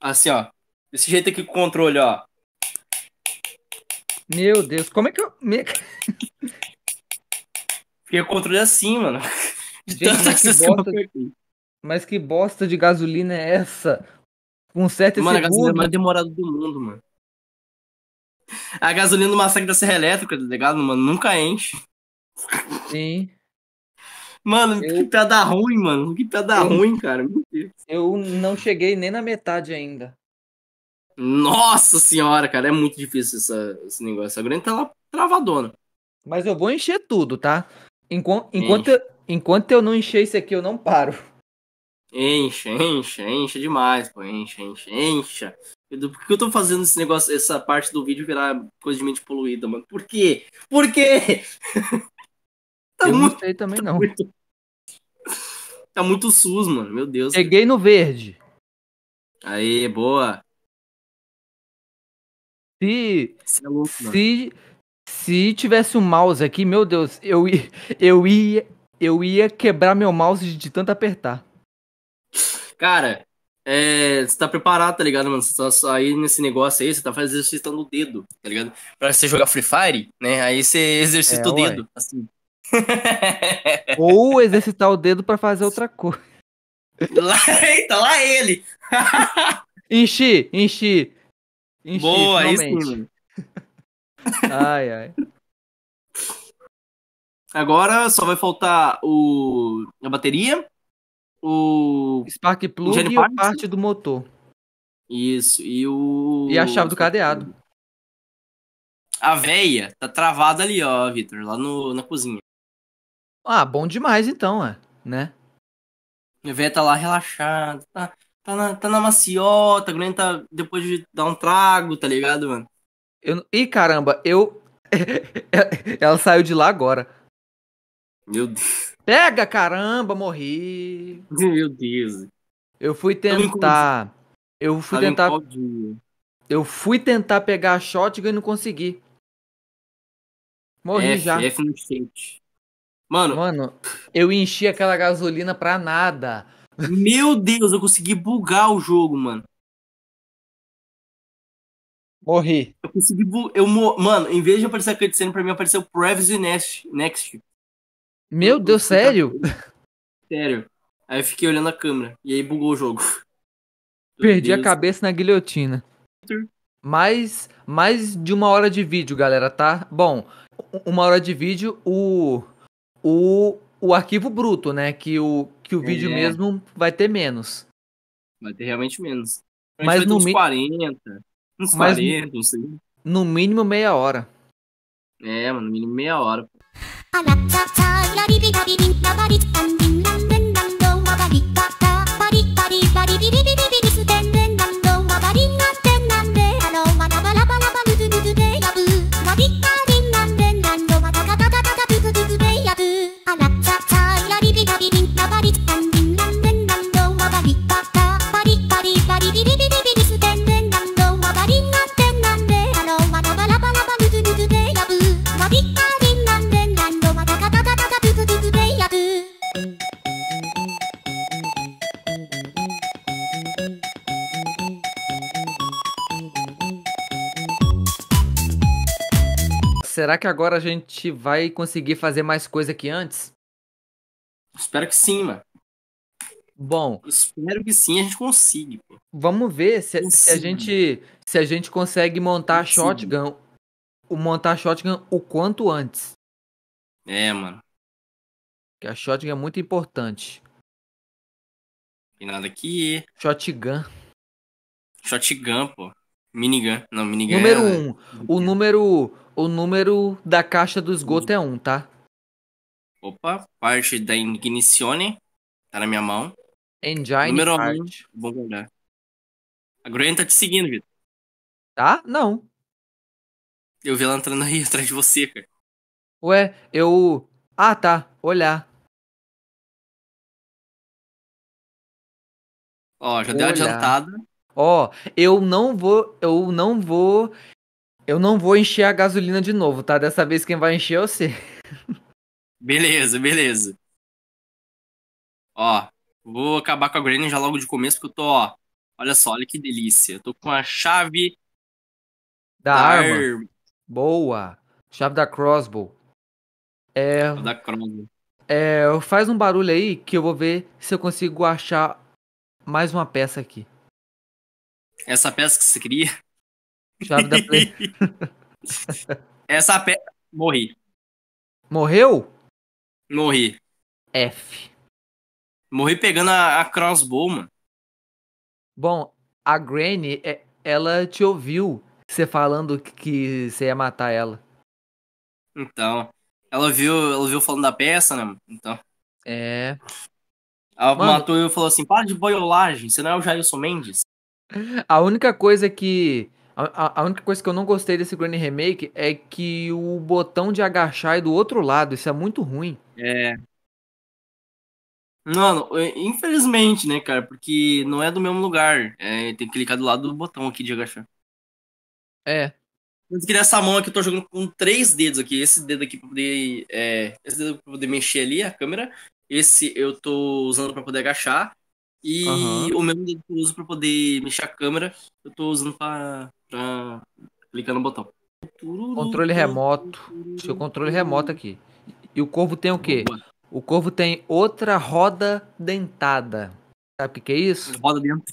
Assim, ó. Desse jeito aqui com o controle, ó. Meu Deus, como é que eu. Me... fiquei com o controle assim, mano. De Gente, tanta mas, que bosta, mas que bosta de gasolina é essa? Com um 7 mano, segundos. Mano, a gasolina é mais demorada do mundo, mano. A gasolina do massacre da Serra Elétrica, tá ligado, mano? Nunca enche. Sim. Mano, eu... que piada ruim, mano. Que piada eu... ruim, cara. Eu não cheguei nem na metade ainda. Nossa senhora, cara, é muito difícil essa, esse negócio. A grande tá lá travadona. Mas eu vou encher tudo, tá? Enqu enquanto, eu, enquanto eu não encher isso aqui, eu não paro. Enche, enche, enche demais, pô. Enche, enche, enche. Por que eu tô fazendo esse negócio, essa parte do vídeo virar coisa de mente poluída, mano? Por quê? Por quê? tá eu muito, não sei também tá não. Muito... Tá muito SUS, mano. Meu Deus. Peguei no verde. Aí, boa. Se, é louco, se, se tivesse um mouse aqui, meu Deus, eu ia, eu ia, eu ia quebrar meu mouse de tanto apertar. Cara, é, você tá preparado, tá ligado, mano? Você tá aí nesse negócio aí, você tá fazendo exercitando o dedo, tá ligado? Pra você jogar Free Fire, né? Aí você exercita é, o uai. dedo, assim. Ou exercitar o dedo pra fazer outra coisa. Lá, eita, lá ele! enchi, enchi. enchi Boa, finalmente. isso mano. Ai, ai. Agora só vai faltar o... a bateria, o Spark Plug e a parte do motor. Isso, e o. E a chave do cadeado. A véia tá travada ali, ó, Vitor, lá no, na cozinha. Ah, bom demais então, é, né? A véia tá lá relaxada, tá, tá, na, tá na maciota, aguenta tá, depois de dar um trago, tá ligado, mano? Eu, ih, caramba, eu. Ela saiu de lá agora. Meu Deus. Pega, caramba, morri. Meu Deus. Eu fui tentar. Eu fui tentar. Eu fui tentar pegar a shotgun e não consegui. Morri F, já. F no Mano. Mano, eu enchi aquela gasolina pra nada. Meu Deus, eu consegui bugar o jogo, mano. Morri. Eu consegui bugar. Eu, mano, em vez de aparecer a cutscene, pra mim apareceu Previs e Next. Next. Meu Deus, sério? Sério. Aí eu fiquei olhando a câmera. E aí bugou o jogo. Perdi Deus. a cabeça na guilhotina. Mais, mais de uma hora de vídeo, galera, tá? Bom, uma hora de vídeo, o. O, o arquivo bruto, né? Que o, que o é. vídeo mesmo vai ter menos. Vai ter realmente menos. Mas no uns 40. Uns 40, não sei. No mínimo meia hora. É, mano, no mínimo meia hora. ビビビビ será que agora a gente vai conseguir fazer mais coisa que antes? Espero que sim, mano. Bom. Espero que sim a gente consiga. Pô. Vamos ver se, se, a gente se a gente consegue montar a shotgun, montar a shotgun o quanto antes. É, mano. Que a shotgun é muito importante. Tem nada aqui. Shotgun. Shotgun, pô. Minigun. Não, minigun. É número 1. É... Um. O número o número da caixa do esgoto é 1, um, tá? Opa, parte da Ignizione. Tá na minha mão. Engine Número 1. Um, vamos olhar. A Grant tá te seguindo, Vitor. Tá? Não. Eu vi ela entrando aí atrás de você, cara. Ué, eu. Ah, tá. Olhar. Ó, já deu Olhar. adiantada. Ó, eu não vou. Eu não vou eu não vou encher a gasolina de novo, tá? Dessa vez quem vai encher é você. Beleza, beleza. Ó, vou acabar com a Granny já logo de começo, porque eu tô, ó. Olha só, olha que delícia. Eu tô com a chave. Da, da arma. arma. Boa. Chave da crossbow. É. Da crossbow. É, faz um barulho aí que eu vou ver se eu consigo achar mais uma peça aqui. Essa peça que você queria? Chave da Play. Essa peça. Morri. Morreu? Morri. F. Morri pegando a, a crossbow, mano. Bom, a Granny, é, ela te ouviu você falando que você ia matar ela. Então. Ela viu, ela viu falando da peça, né? Então. É. Ela Mano, matou e falou assim: para de boiolagem, você não é o Jailson Mendes. A única coisa que a, a, única coisa que eu não gostei desse Granny Remake é que o botão de agachar é do outro lado. Isso é muito ruim. É. Mano, infelizmente, né, cara? Porque não é do mesmo lugar. É, tem que clicar do lado do botão aqui de agachar. É. Mas que nessa mão aqui eu tô jogando com três dedos aqui. Esse dedo aqui pra poder. É, esse dedo pra poder mexer ali a câmera. Esse eu tô usando pra poder agachar. E uhum. o mesmo dedo que eu uso pra poder mexer a câmera, eu tô usando pra, pra clicar no botão. Controle remoto. Seu controle remoto aqui. E o corvo tem o quê? O corvo tem outra roda dentada. Sabe o que, que é isso? Roda dentada.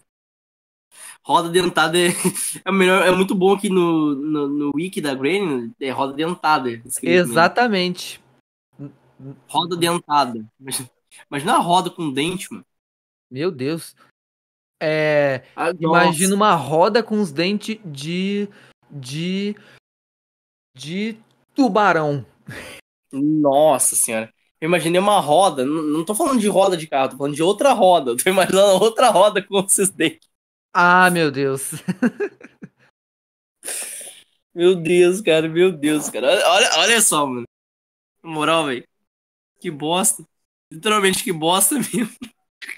Roda dentada é, é, melhor, é muito bom aqui no, no, no wiki da Grain, é roda dentada. Exatamente. Roda dentada. Imagina a é roda com dente, mano. Meu Deus. É, ah, imagina uma roda com os dentes de. de. de tubarão. Nossa senhora. Eu imaginei uma roda, não, não tô falando de roda de carro, tô falando de outra roda. tô imaginando outra roda com esses dentes. Ah, meu Deus. meu Deus, cara, meu Deus, cara. Olha, olha só, mano. Na moral, velho. Que bosta. Literalmente que bosta mesmo.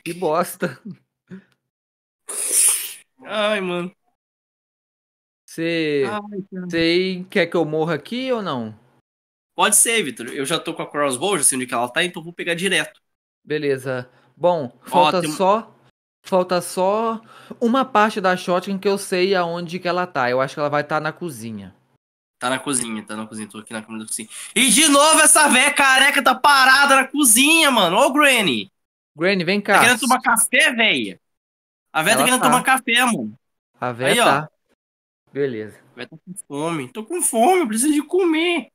Que bosta. Ai, mano. Você quer que eu morra aqui ou não? Pode ser, Vitor. Eu já tô com a crossbow, já assim, sei onde que ela tá, então vou pegar direto. Beleza. Bom, falta só falta só uma parte da shotgun que eu sei aonde que ela tá. Eu acho que ela vai estar tá na cozinha. Tá na cozinha, tá na cozinha, tô aqui na câmera da cozinha. E de novo essa véia careca tá parada na cozinha, mano. Ô, Granny! Granny, vem tá cá. Tá querendo tomar café, véia? A véia tá querendo tá. tomar café, mano. A véia tá. Ó. Beleza. A véia tá com fome. Tô com fome, eu preciso de comer.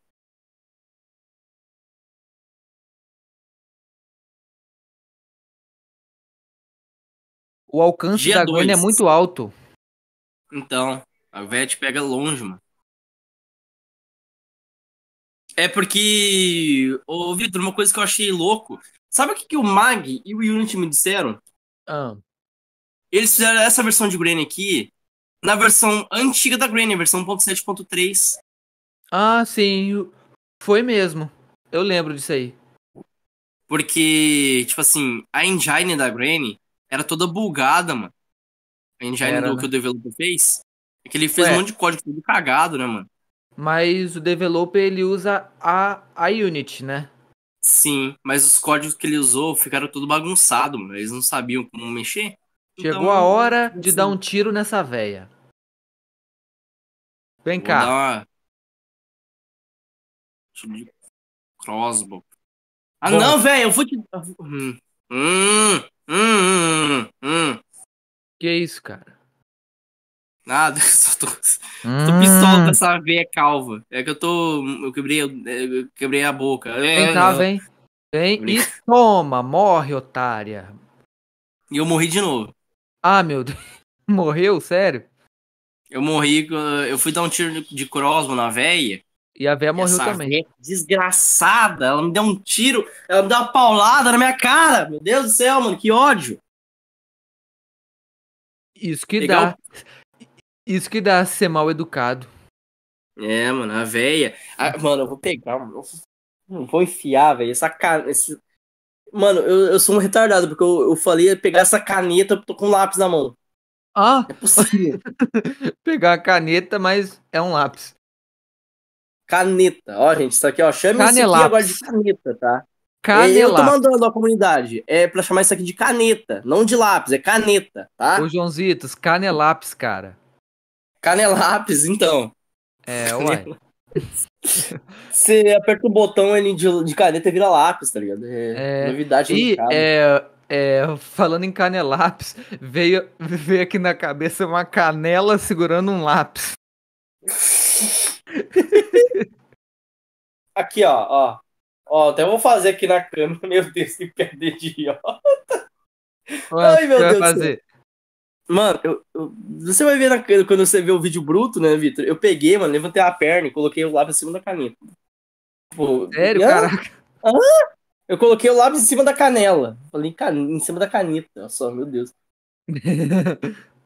O alcance Dia da dois. Granny é muito alto. Então, a véia te pega longe, mano. É porque, ô Vitor, uma coisa que eu achei louco. Sabe o que, que o Mag e o Unity me disseram? Ah. Eles fizeram essa versão de Granny aqui na versão antiga da Granny, versão 1.7.3. Ah, sim. Foi mesmo. Eu lembro disso aí. Porque, tipo assim, a engine da Granny era toda bugada, mano. A engine era, do né? que o developer fez. É que ele fez Ué. um monte de código todo cagado, né, mano? mas o developer ele usa a, a Unity, né? Sim, mas os códigos que ele usou ficaram tudo bagunçado, eles não sabiam como mexer. Chegou então, a hora de dar um tiro nessa véia. Vem Vou cá. Tiro de crossbow. Ah, Bom, não, velho, eu vou te. Hum, hum, hum, hum, hum. Que isso, cara? Nada, só tô, hum. tô pistola com essa veia é calva. É que eu tô. Eu quebrei, eu quebrei a boca. É, vem cá, vem. Vem e toma, morre, otária. E eu morri de novo. Ah, meu Deus. Morreu? Sério? Eu morri, eu fui dar um tiro de crossbow na veia. E a véia morreu também. Véia é desgraçada, ela me deu um tiro, ela me deu uma paulada na minha cara. Meu Deus do céu, mano, que ódio. Isso que Legal. dá. Isso que dá a ser mal educado. É, mano, a véia. mano, eu vou pegar, Não vou enfiar, velho, essa cana, Esse... Mano, eu, eu sou um retardado, porque eu, eu falei pegar essa caneta, eu tô com um lápis na mão. Ah! É possível. pegar a caneta, mas é um lápis. Caneta. Ó, gente, isso aqui, ó. Chame esse isso aqui agora de caneta, tá? Canelapis. É, eu tô mandando a comunidade. É pra chamar isso aqui de caneta, não de lápis, é caneta, tá? Ô, Joãozitos, lápis, cara. Canelápis, então. É, uai. Você aperta o botão ele de, de caneta vira lápis, tá ligado? É, é novidade. E é, é, falando em canelápis, veio, veio aqui na cabeça uma canela segurando um lápis. aqui, ó, ó. Ó, até vou fazer aqui na câmera, meu Deus, que perder de idiota. Ué, Ai, meu Deus. Fazer? Mano, eu, eu, você vai ver na, quando você vê o vídeo bruto, né, Vitor? Eu peguei, mano, levantei a perna e coloquei o lápis em cima da caneta. Pô, tipo, Sério, ah, caraca? Ah, eu coloquei o lápis em cima da canela. Falei can, em cima da caneta. Olha só, meu Deus.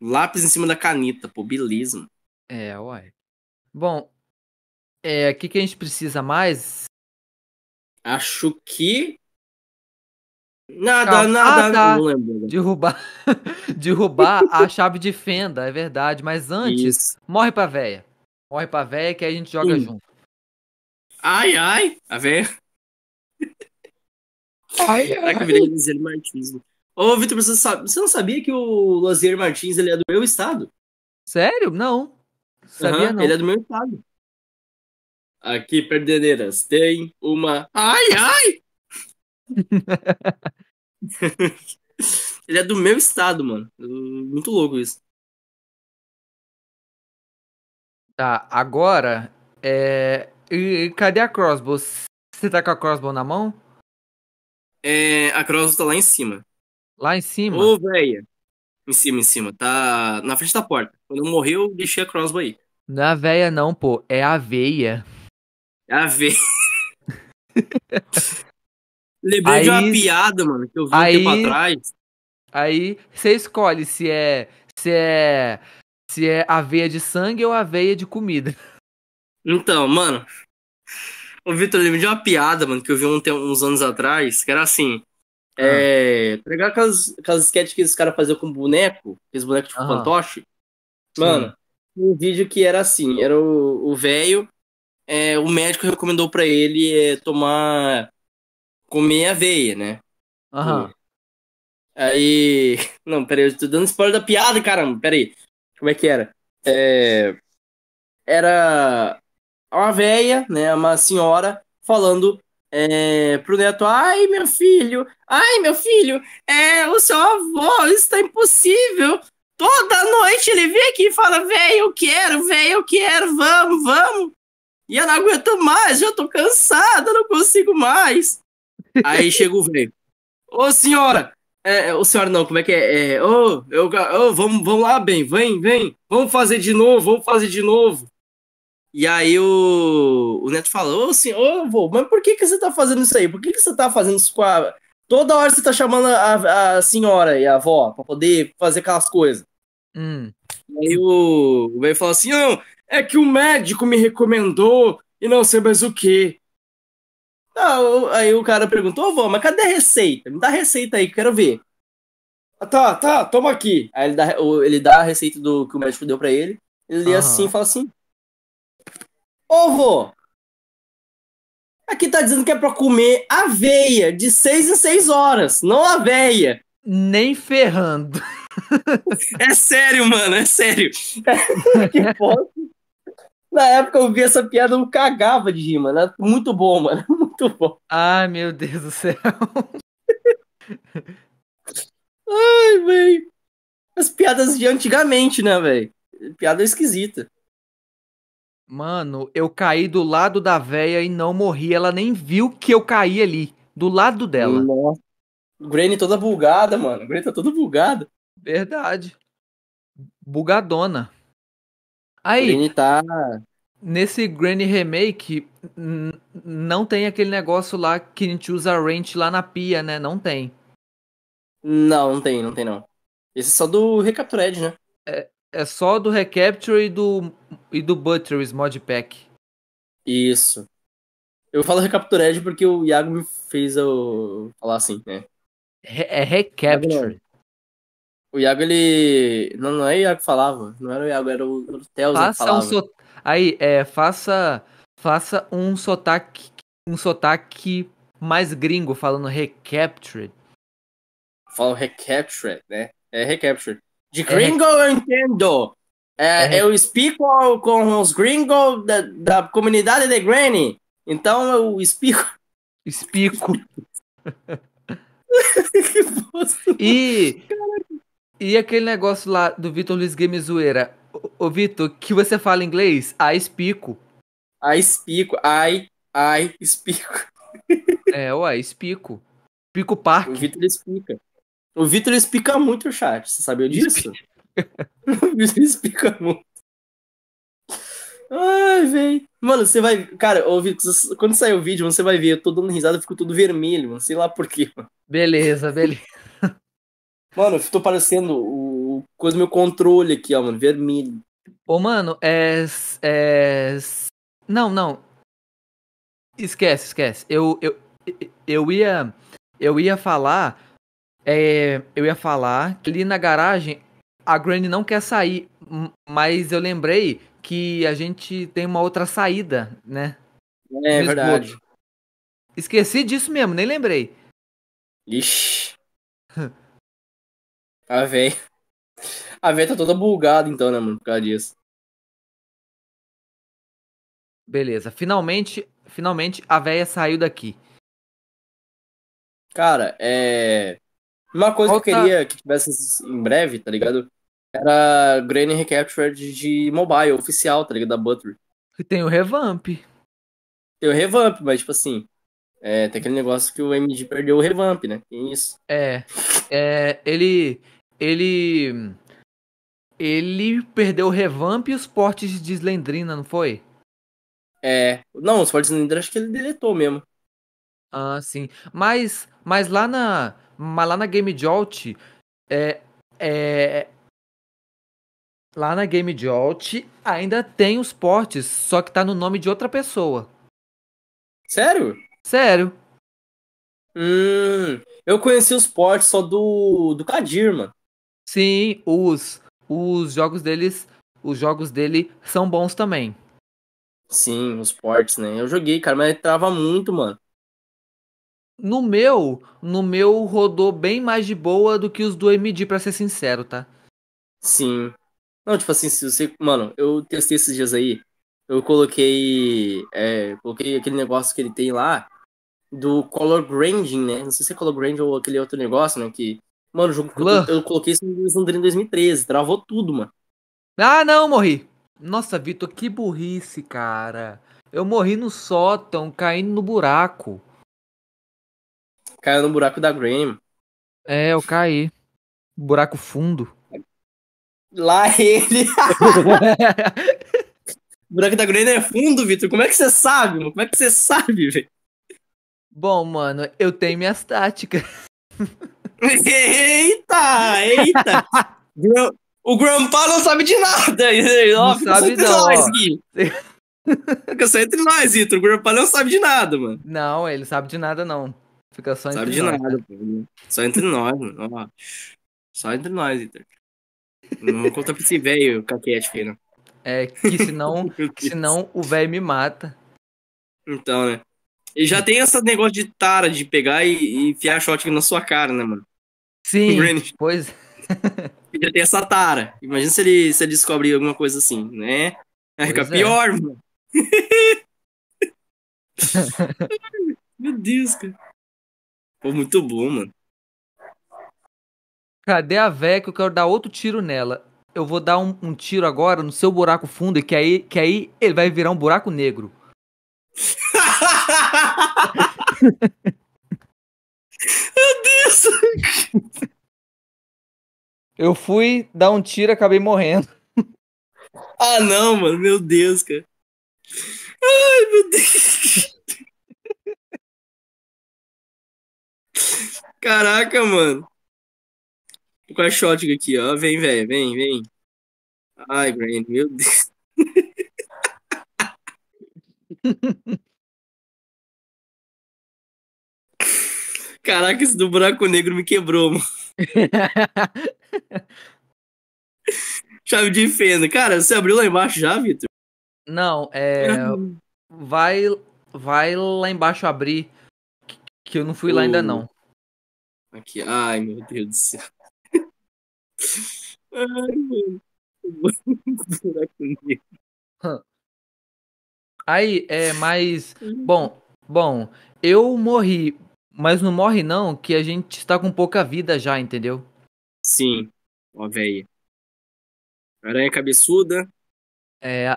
Lápis em cima da caneta, pô, beleza. Mano. É, uai. Bom, é, o que, que a gente precisa mais? Acho que Nada, nada, ah, tá. não lembro. Derrubar, derrubar a chave de fenda, é verdade. Mas antes, Isso. morre pra véia. Morre pra véia que aí a gente joga Sim. junto. Ai, ai, a véia. Ai, ai. Martins. Ô, Vitor, você, você não sabia que o Lazier Martins ele é do meu estado? Sério? Não. Sabia uhum, não. Ele é do meu estado. Aqui, Perdedeiras, tem uma. Ai, ai! Ele é do meu estado, mano. Muito louco isso. Tá, agora. É... E, cadê a crossbow? Você tá com a crossbow na mão? É, a crossbow tá lá em cima. Lá em cima? Ô, velha. Em cima, em cima. Tá na frente da porta. Quando eu morri, eu deixei a crossbow aí. Não é a véia, não, pô. É a veia. É a veia. Lembrei aí, de uma piada, mano, que eu vi aí, um tempo atrás. Aí você escolhe se é se é se é aveia de sangue ou aveia de comida. Então, mano, o Vitor lembra de uma piada, mano, que eu vi um, uns anos atrás, que era assim. Ah. É, pegar tá aquelas, aquelas sketches que os caras faziam com boneco, aqueles bonecos tipo fantoche. Mano, um vídeo que era assim, era o velho, é, o médico recomendou para ele é, tomar comer veia, né? Aham. Uhum. Aí. Não, peraí, eu tô dando spoiler da piada, caramba, peraí. Como é que era? É... Era uma veia, né? Uma senhora falando é, pro neto: Ai, meu filho, ai, meu filho, é, o seu avô, isso tá impossível. Toda noite ele vem aqui e fala: Véi, eu quero, véi, eu quero, vamos, vamos. E eu não aguento mais, já tô cansada, não consigo mais. Aí chega o velho. Ô senhora! É, é, ô senhora não, como é que é? é ô, eu, ô, vamos, vamos lá, bem, vem, vem. Vamos fazer de novo, vamos fazer de novo. E aí o, o Neto falou, ô senhor, vô, mas por que, que você tá fazendo isso aí? Por que, que você tá fazendo isso com a... Toda hora você tá chamando a, a senhora e a avó pra poder fazer aquelas coisas. Hum. E aí o, o velho falou assim, não, é que o médico me recomendou e não sei mais o que. Não, aí o cara perguntou, oh, vó, mas cadê a receita? Me dá a receita aí, que quero ver. Ah, tá, tá, toma aqui. Aí ele dá, ele dá a receita do que o médico deu pra ele. Ele lê assim e fala assim: Ô, vô, aqui tá dizendo que é pra comer aveia de 6 em 6 horas, não aveia. Nem ferrando. É sério, mano, é sério. que foda. Na época eu vi essa piada, eu cagava de rima, né? Muito bom, mano. Muito bom. Ai, meu Deus do céu. Ai, velho. As piadas de antigamente, né, velho? Piada esquisita. Mano, eu caí do lado da véia e não morri. Ela nem viu que eu caí ali. Do lado dela. Nossa. Granny toda bugada, mano. Granny tá toda bugada. Verdade. Bugadona. Aí, tá... nesse Granny Remake, não tem aquele negócio lá que a gente usa range lá na pia, né? Não tem. Não, não tem, não tem não. Esse é só do Recapture Edge, né? É, é só do Recapture e do, e do Butteries Modpack. Isso. Eu falo Recapture Edge porque o Iago me fez eu falar assim, né? é Recapture. O Iago, ele. Não, não é o Iago que falava. Não era o Iago, era o, o Telza faça que falava. Um so... Aí, é, faça, faça um sotaque. Um sotaque mais gringo falando recaptured. Falam recaptured, né? É recaptured. De é gringo é... eu entendo. É, é... Eu explico com os gringos da, da comunidade de Granny. Então eu explico. Explico. e, e aquele negócio lá do Vitor Luiz Game Zoeira? Ô, Vitor, que você fala inglês? I espico. I espico. I, I espico. É, uai, espico. Pico Parque. O Vitor explica. O Vitor explica muito o chat, você sabia disso? o Vitor explica muito. Ai, véi. Mano, você vai. Cara, ô, Vitor, quando sair o vídeo, você vai ver. Eu tô dando risada, eu fico todo vermelho, mano. Sei lá porquê, mano. Beleza, beleza. Mano, eu tô parecendo o coisa do meu controle aqui, ó, mano, vermelho. Ô, mano, é. é... Não, não. Esquece, esquece. Eu, eu, eu ia. Eu ia falar. É, eu ia falar que ali na garagem a Granny não quer sair, mas eu lembrei que a gente tem uma outra saída, né? É verdade. Esqueci disso mesmo, nem lembrei. Ixi. A véia. A véia tá toda bugada então, né, mano? Por causa disso. Beleza. Finalmente, finalmente a véia saiu daqui. Cara, é. Uma coisa que eu queria que tivesse em breve, tá ligado? Era Granny Recaptured de mobile, oficial, tá ligado? Da Buttery. E tem o revamp. Tem o revamp, mas tipo assim. É, tem aquele negócio que o MG perdeu o revamp, né? Tem isso. É. É. Ele ele ele perdeu o revamp e os portes de Slendrina, não foi? É, não, os portes de Slendrina acho que ele deletou mesmo. Ah, sim. Mas, mas lá na, mas lá na Game Jolt, é, é, lá na Game Jolt ainda tem os portes, só que tá no nome de outra pessoa. Sério? Sério. Hum, eu conheci os portes só do do Kadir, mano. Sim, os, os jogos deles. Os jogos dele são bons também. Sim, os ports, né? Eu joguei, cara, mas trava muito, mano. No meu, no meu rodou bem mais de boa do que os do MD, pra ser sincero, tá? Sim. Não, tipo assim, se você. Mano, eu testei esses dias aí. Eu coloquei. É, coloquei aquele negócio que ele tem lá do color grading, né? Não sei se é color grading ou aquele outro negócio, né? Que Mano, o jogo Lã. eu, coloquei isso no Sandrinho em 2013, travou tudo, mano. Ah, não, morri. Nossa, Vitor, que burrice, cara. Eu morri no sótão, caindo no buraco. Caiu no buraco da Graham. É, eu caí. Buraco fundo. Lá ele. buraco da Graham é fundo, Vitor. Como é que você sabe, mano? Como é que você sabe, velho? Bom, mano, eu tenho minhas táticas. Eita, eita! o Grandpa não sabe de nada. Ó, não sabe entre não. nós, Gui. Fica só entre nós, Ito. O Grandpa não sabe de nada, mano. Não, ele sabe de nada, não. Fica só sabe entre nós. Sabe de nada, pô. Só entre nós, mano. Ó. Só entre nós, Ito. Não conta pra esse velho caquete, filho. Não. É, que senão, que senão o velho me mata. Então, né? E já tem esse negócio de tara de pegar e, e enfiar shotgun na sua cara, né, mano? Sim, Greenwich. pois Ele tem essa tara. Imagina se ele, se ele descobre alguma coisa assim, né? Aí fica é. pior, mano. Meu Deus, cara. Pô, muito bom, mano. Cadê a véia que eu quero dar outro tiro nela? Eu vou dar um, um tiro agora no seu buraco fundo, que aí, que aí ele vai virar um buraco negro. Meu Deus! Eu fui dar um tiro acabei morrendo. Ah, não, mano. Meu Deus, cara. Ai, meu Deus. Caraca, mano. Vou com a shotgun aqui, ó. Vem, velho. Vem, vem. Ai, meu Deus. Caraca, esse do buraco negro me quebrou, mano. chave de fenda. Cara, você abriu lá embaixo já, Vitor? Não, é. vai, vai lá embaixo abrir. Que eu não fui lá ainda não. Aqui. Ai, meu Deus do céu. Ai, mano. Buraco negro. Aí, é, mas. Hum. Bom, bom, eu morri mas não morre não, que a gente está com pouca vida já, entendeu? Sim, ó velha. Aranha cabeçuda. É.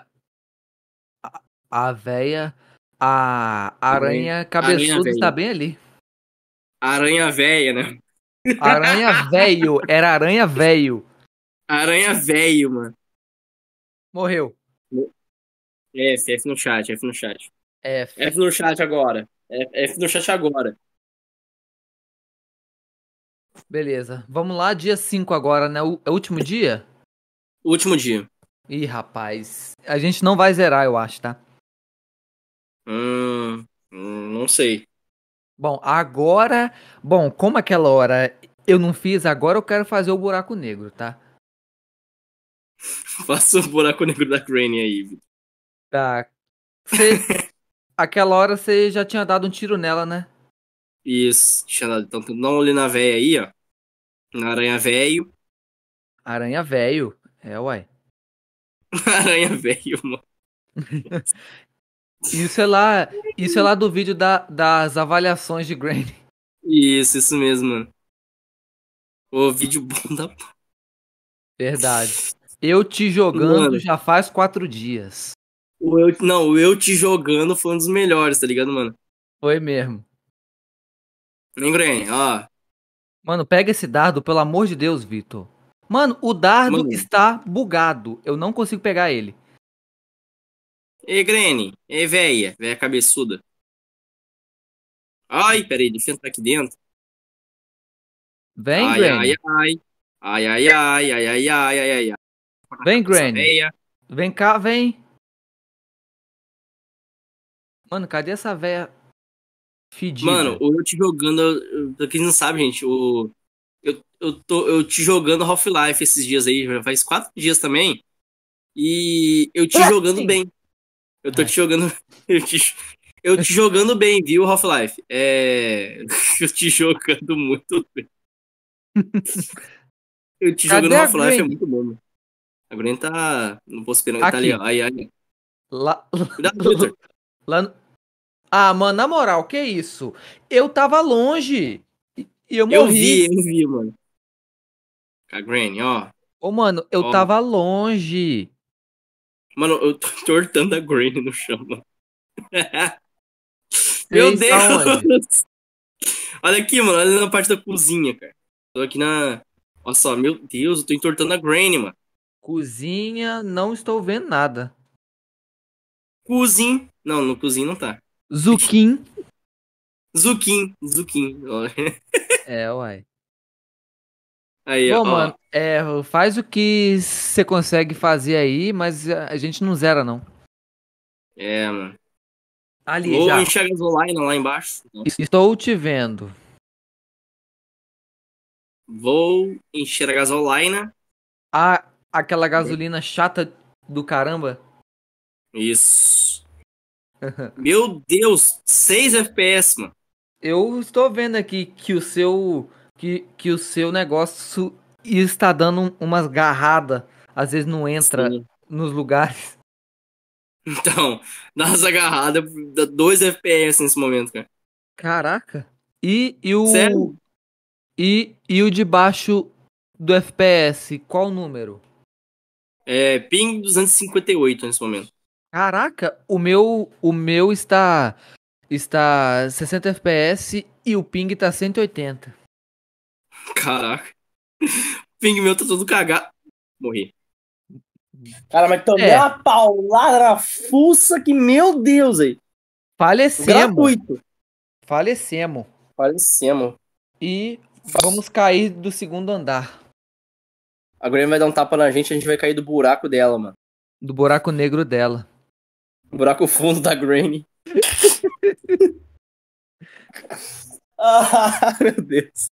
A, a véia. A aranha cabeçuda está bem ali. Aranha véia, né? Aranha velho, era aranha velho. Aranha velho, mano. Morreu. F, é, F no chat, F no chat. É, F. F no chat agora. F, é, F no chat agora. Beleza. Vamos lá, dia 5 agora, né? O, é o último dia? O último dia. Ih, rapaz. A gente não vai zerar, eu acho, tá? Hum. Não sei. Bom, agora. Bom, como aquela hora eu não fiz, agora eu quero fazer o buraco negro, tá? Faça o buraco negro da Crane aí. Tá. Cê... aquela hora você já tinha dado um tiro nela, né? Isso, tinha dado. Então, não olhe na véia aí, ó. Aranha Velho. Aranha Velho. É, uai. Aranha Velho, mano. isso é lá, isso é lá do vídeo da, das avaliações de Granny. Isso, isso mesmo, mano. O vídeo bom da Verdade. Eu te jogando mano. já faz quatro dias. O eu, não, o eu te jogando foi um dos melhores, tá ligado, mano? Foi mesmo. Hein, Granny, ó. Mano, pega esse dardo, pelo amor de Deus, Vitor. Mano, o dardo Mano. está bugado. Eu não consigo pegar ele. Ei, Grene. Ei, véia. Véia cabeçuda. Ai, peraí, deixa eu entrar aqui dentro. Vem, ai, Granny. Ai, ai, ai. Ai, ai, ai, ai, ai, ai, ai, ai. Vem, Granny. Véia. Vem cá, vem. Mano, cadê essa véia? Fedido. Mano, eu te jogando. Pra quem não sabe, gente, o. Eu, eu, tô, eu te jogando Half-Life esses dias aí, faz quatro dias também. E eu te é jogando bem. Eu tô é. te jogando. Eu te, eu te jogando bem, viu, Half-Life? É. Eu te jogando muito bem. Eu te jogando Half-Life é muito bom, mano. A Gwen tá. Não posso esperar que tá ali, ó. Ai, ai. Lá. Cuidado, Twitter. Lá. Ah, mano, na moral, que isso? Eu tava longe. E eu morri. Eu vi, eu vi, mano. A Granny, ó. Ô, mano, eu ó. tava longe. Mano, eu tô tortando a Granny no chão, mano. Meu Deus! Olha aqui, mano. Olha na parte da cozinha, cara. Tô aqui na. Olha só, meu Deus, eu tô entortando a Granny, mano. Cozinha, não estou vendo nada. Cozinha. Não, no cozinho não tá. Zukin, Zukin, Zukin. é, uai. Aí, Bom, ó. mano, é, faz o que você consegue fazer aí, mas a gente não zera, não. É, mano. Ali, Ou já. enxerga as online lá embaixo. Estou te vendo. Vou encher a gasolina. Ah, aquela gasolina chata do caramba. Isso. Meu Deus, 6 FPS, mano. Eu estou vendo aqui que o seu que, que o seu negócio está dando umas garradas, às vezes não entra Sim. nos lugares. Então, nas agarradas, dá 2 FPS nesse momento, cara. Caraca. E, e o Sério? E, e o de baixo do FPS, qual o número? É, ping 258 nesse momento. Caraca, o meu, o meu está está 60 FPS e o ping tá 180. Caraca. O ping meu tá todo cagado. Morri. Cara, mas tomei é. uma paulada na fuça que, meu Deus, aí. Falecemos. Gratuito. Falecemos. Falecemos. E vamos cair do segundo andar. A ele vai dar um tapa na gente, a gente vai cair do buraco dela, mano. Do buraco negro dela. Buraco fundo da Granny. ah, meu Deus.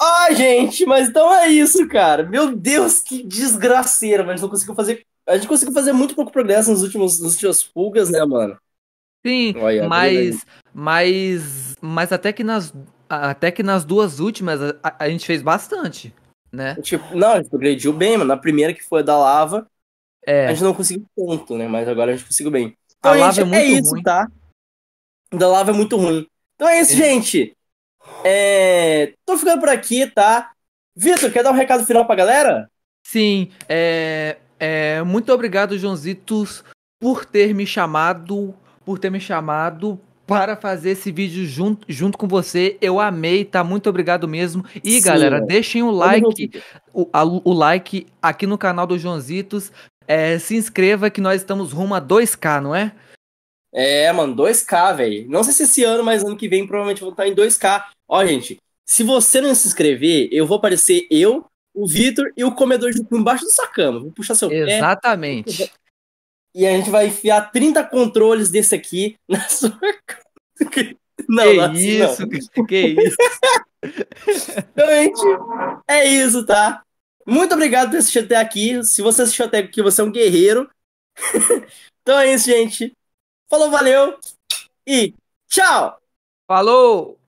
Ah, gente, mas então é isso, cara. Meu Deus, que desgraceira, mas A gente não conseguiu fazer. A gente conseguiu fazer muito pouco progresso nos últimos, nas últimas fugas, né, mano? Sim, Olha, mas, é mas. Mas até que nas. Até que nas duas últimas a, a gente fez bastante, né? Tipo, não, a gente progrediu bem, mano. Na primeira que foi da lava, é. A gente não conseguiu tanto, né? Mas agora a gente conseguiu bem. Então, a lava é muito é isso, ruim. tá? Da lava é muito ruim. Então é isso, é. gente. É... Tô ficando por aqui, tá? Vitor, quer dar um recado final pra galera? Sim. É... É... Muito obrigado, Joãozitos, por ter me chamado. Por ter me chamado para fazer esse vídeo junto, junto com você. Eu amei, tá? Muito obrigado mesmo. E Sim, galera, deixem o like, o, a, o, like aqui no canal do Joãozitos. É, se inscreva que nós estamos rumo a 2K, não é? É, mano, 2K, velho. Não sei se esse ano, mas ano que vem provavelmente vou estar em 2K. Ó, gente, se você não se inscrever, eu vou aparecer eu, o Vitor e o comedor de embaixo da sua cama. Vou puxar seu Exatamente. Pé. E a gente vai enfiar 30 controles desse aqui na sua cama. Não, que não, é assim, isso, não. Que, que isso. então, gente, é isso, tá? Muito obrigado por assistir até aqui. Se você assistiu até aqui, você é um guerreiro. então é isso, gente. Falou, valeu e tchau! Falou!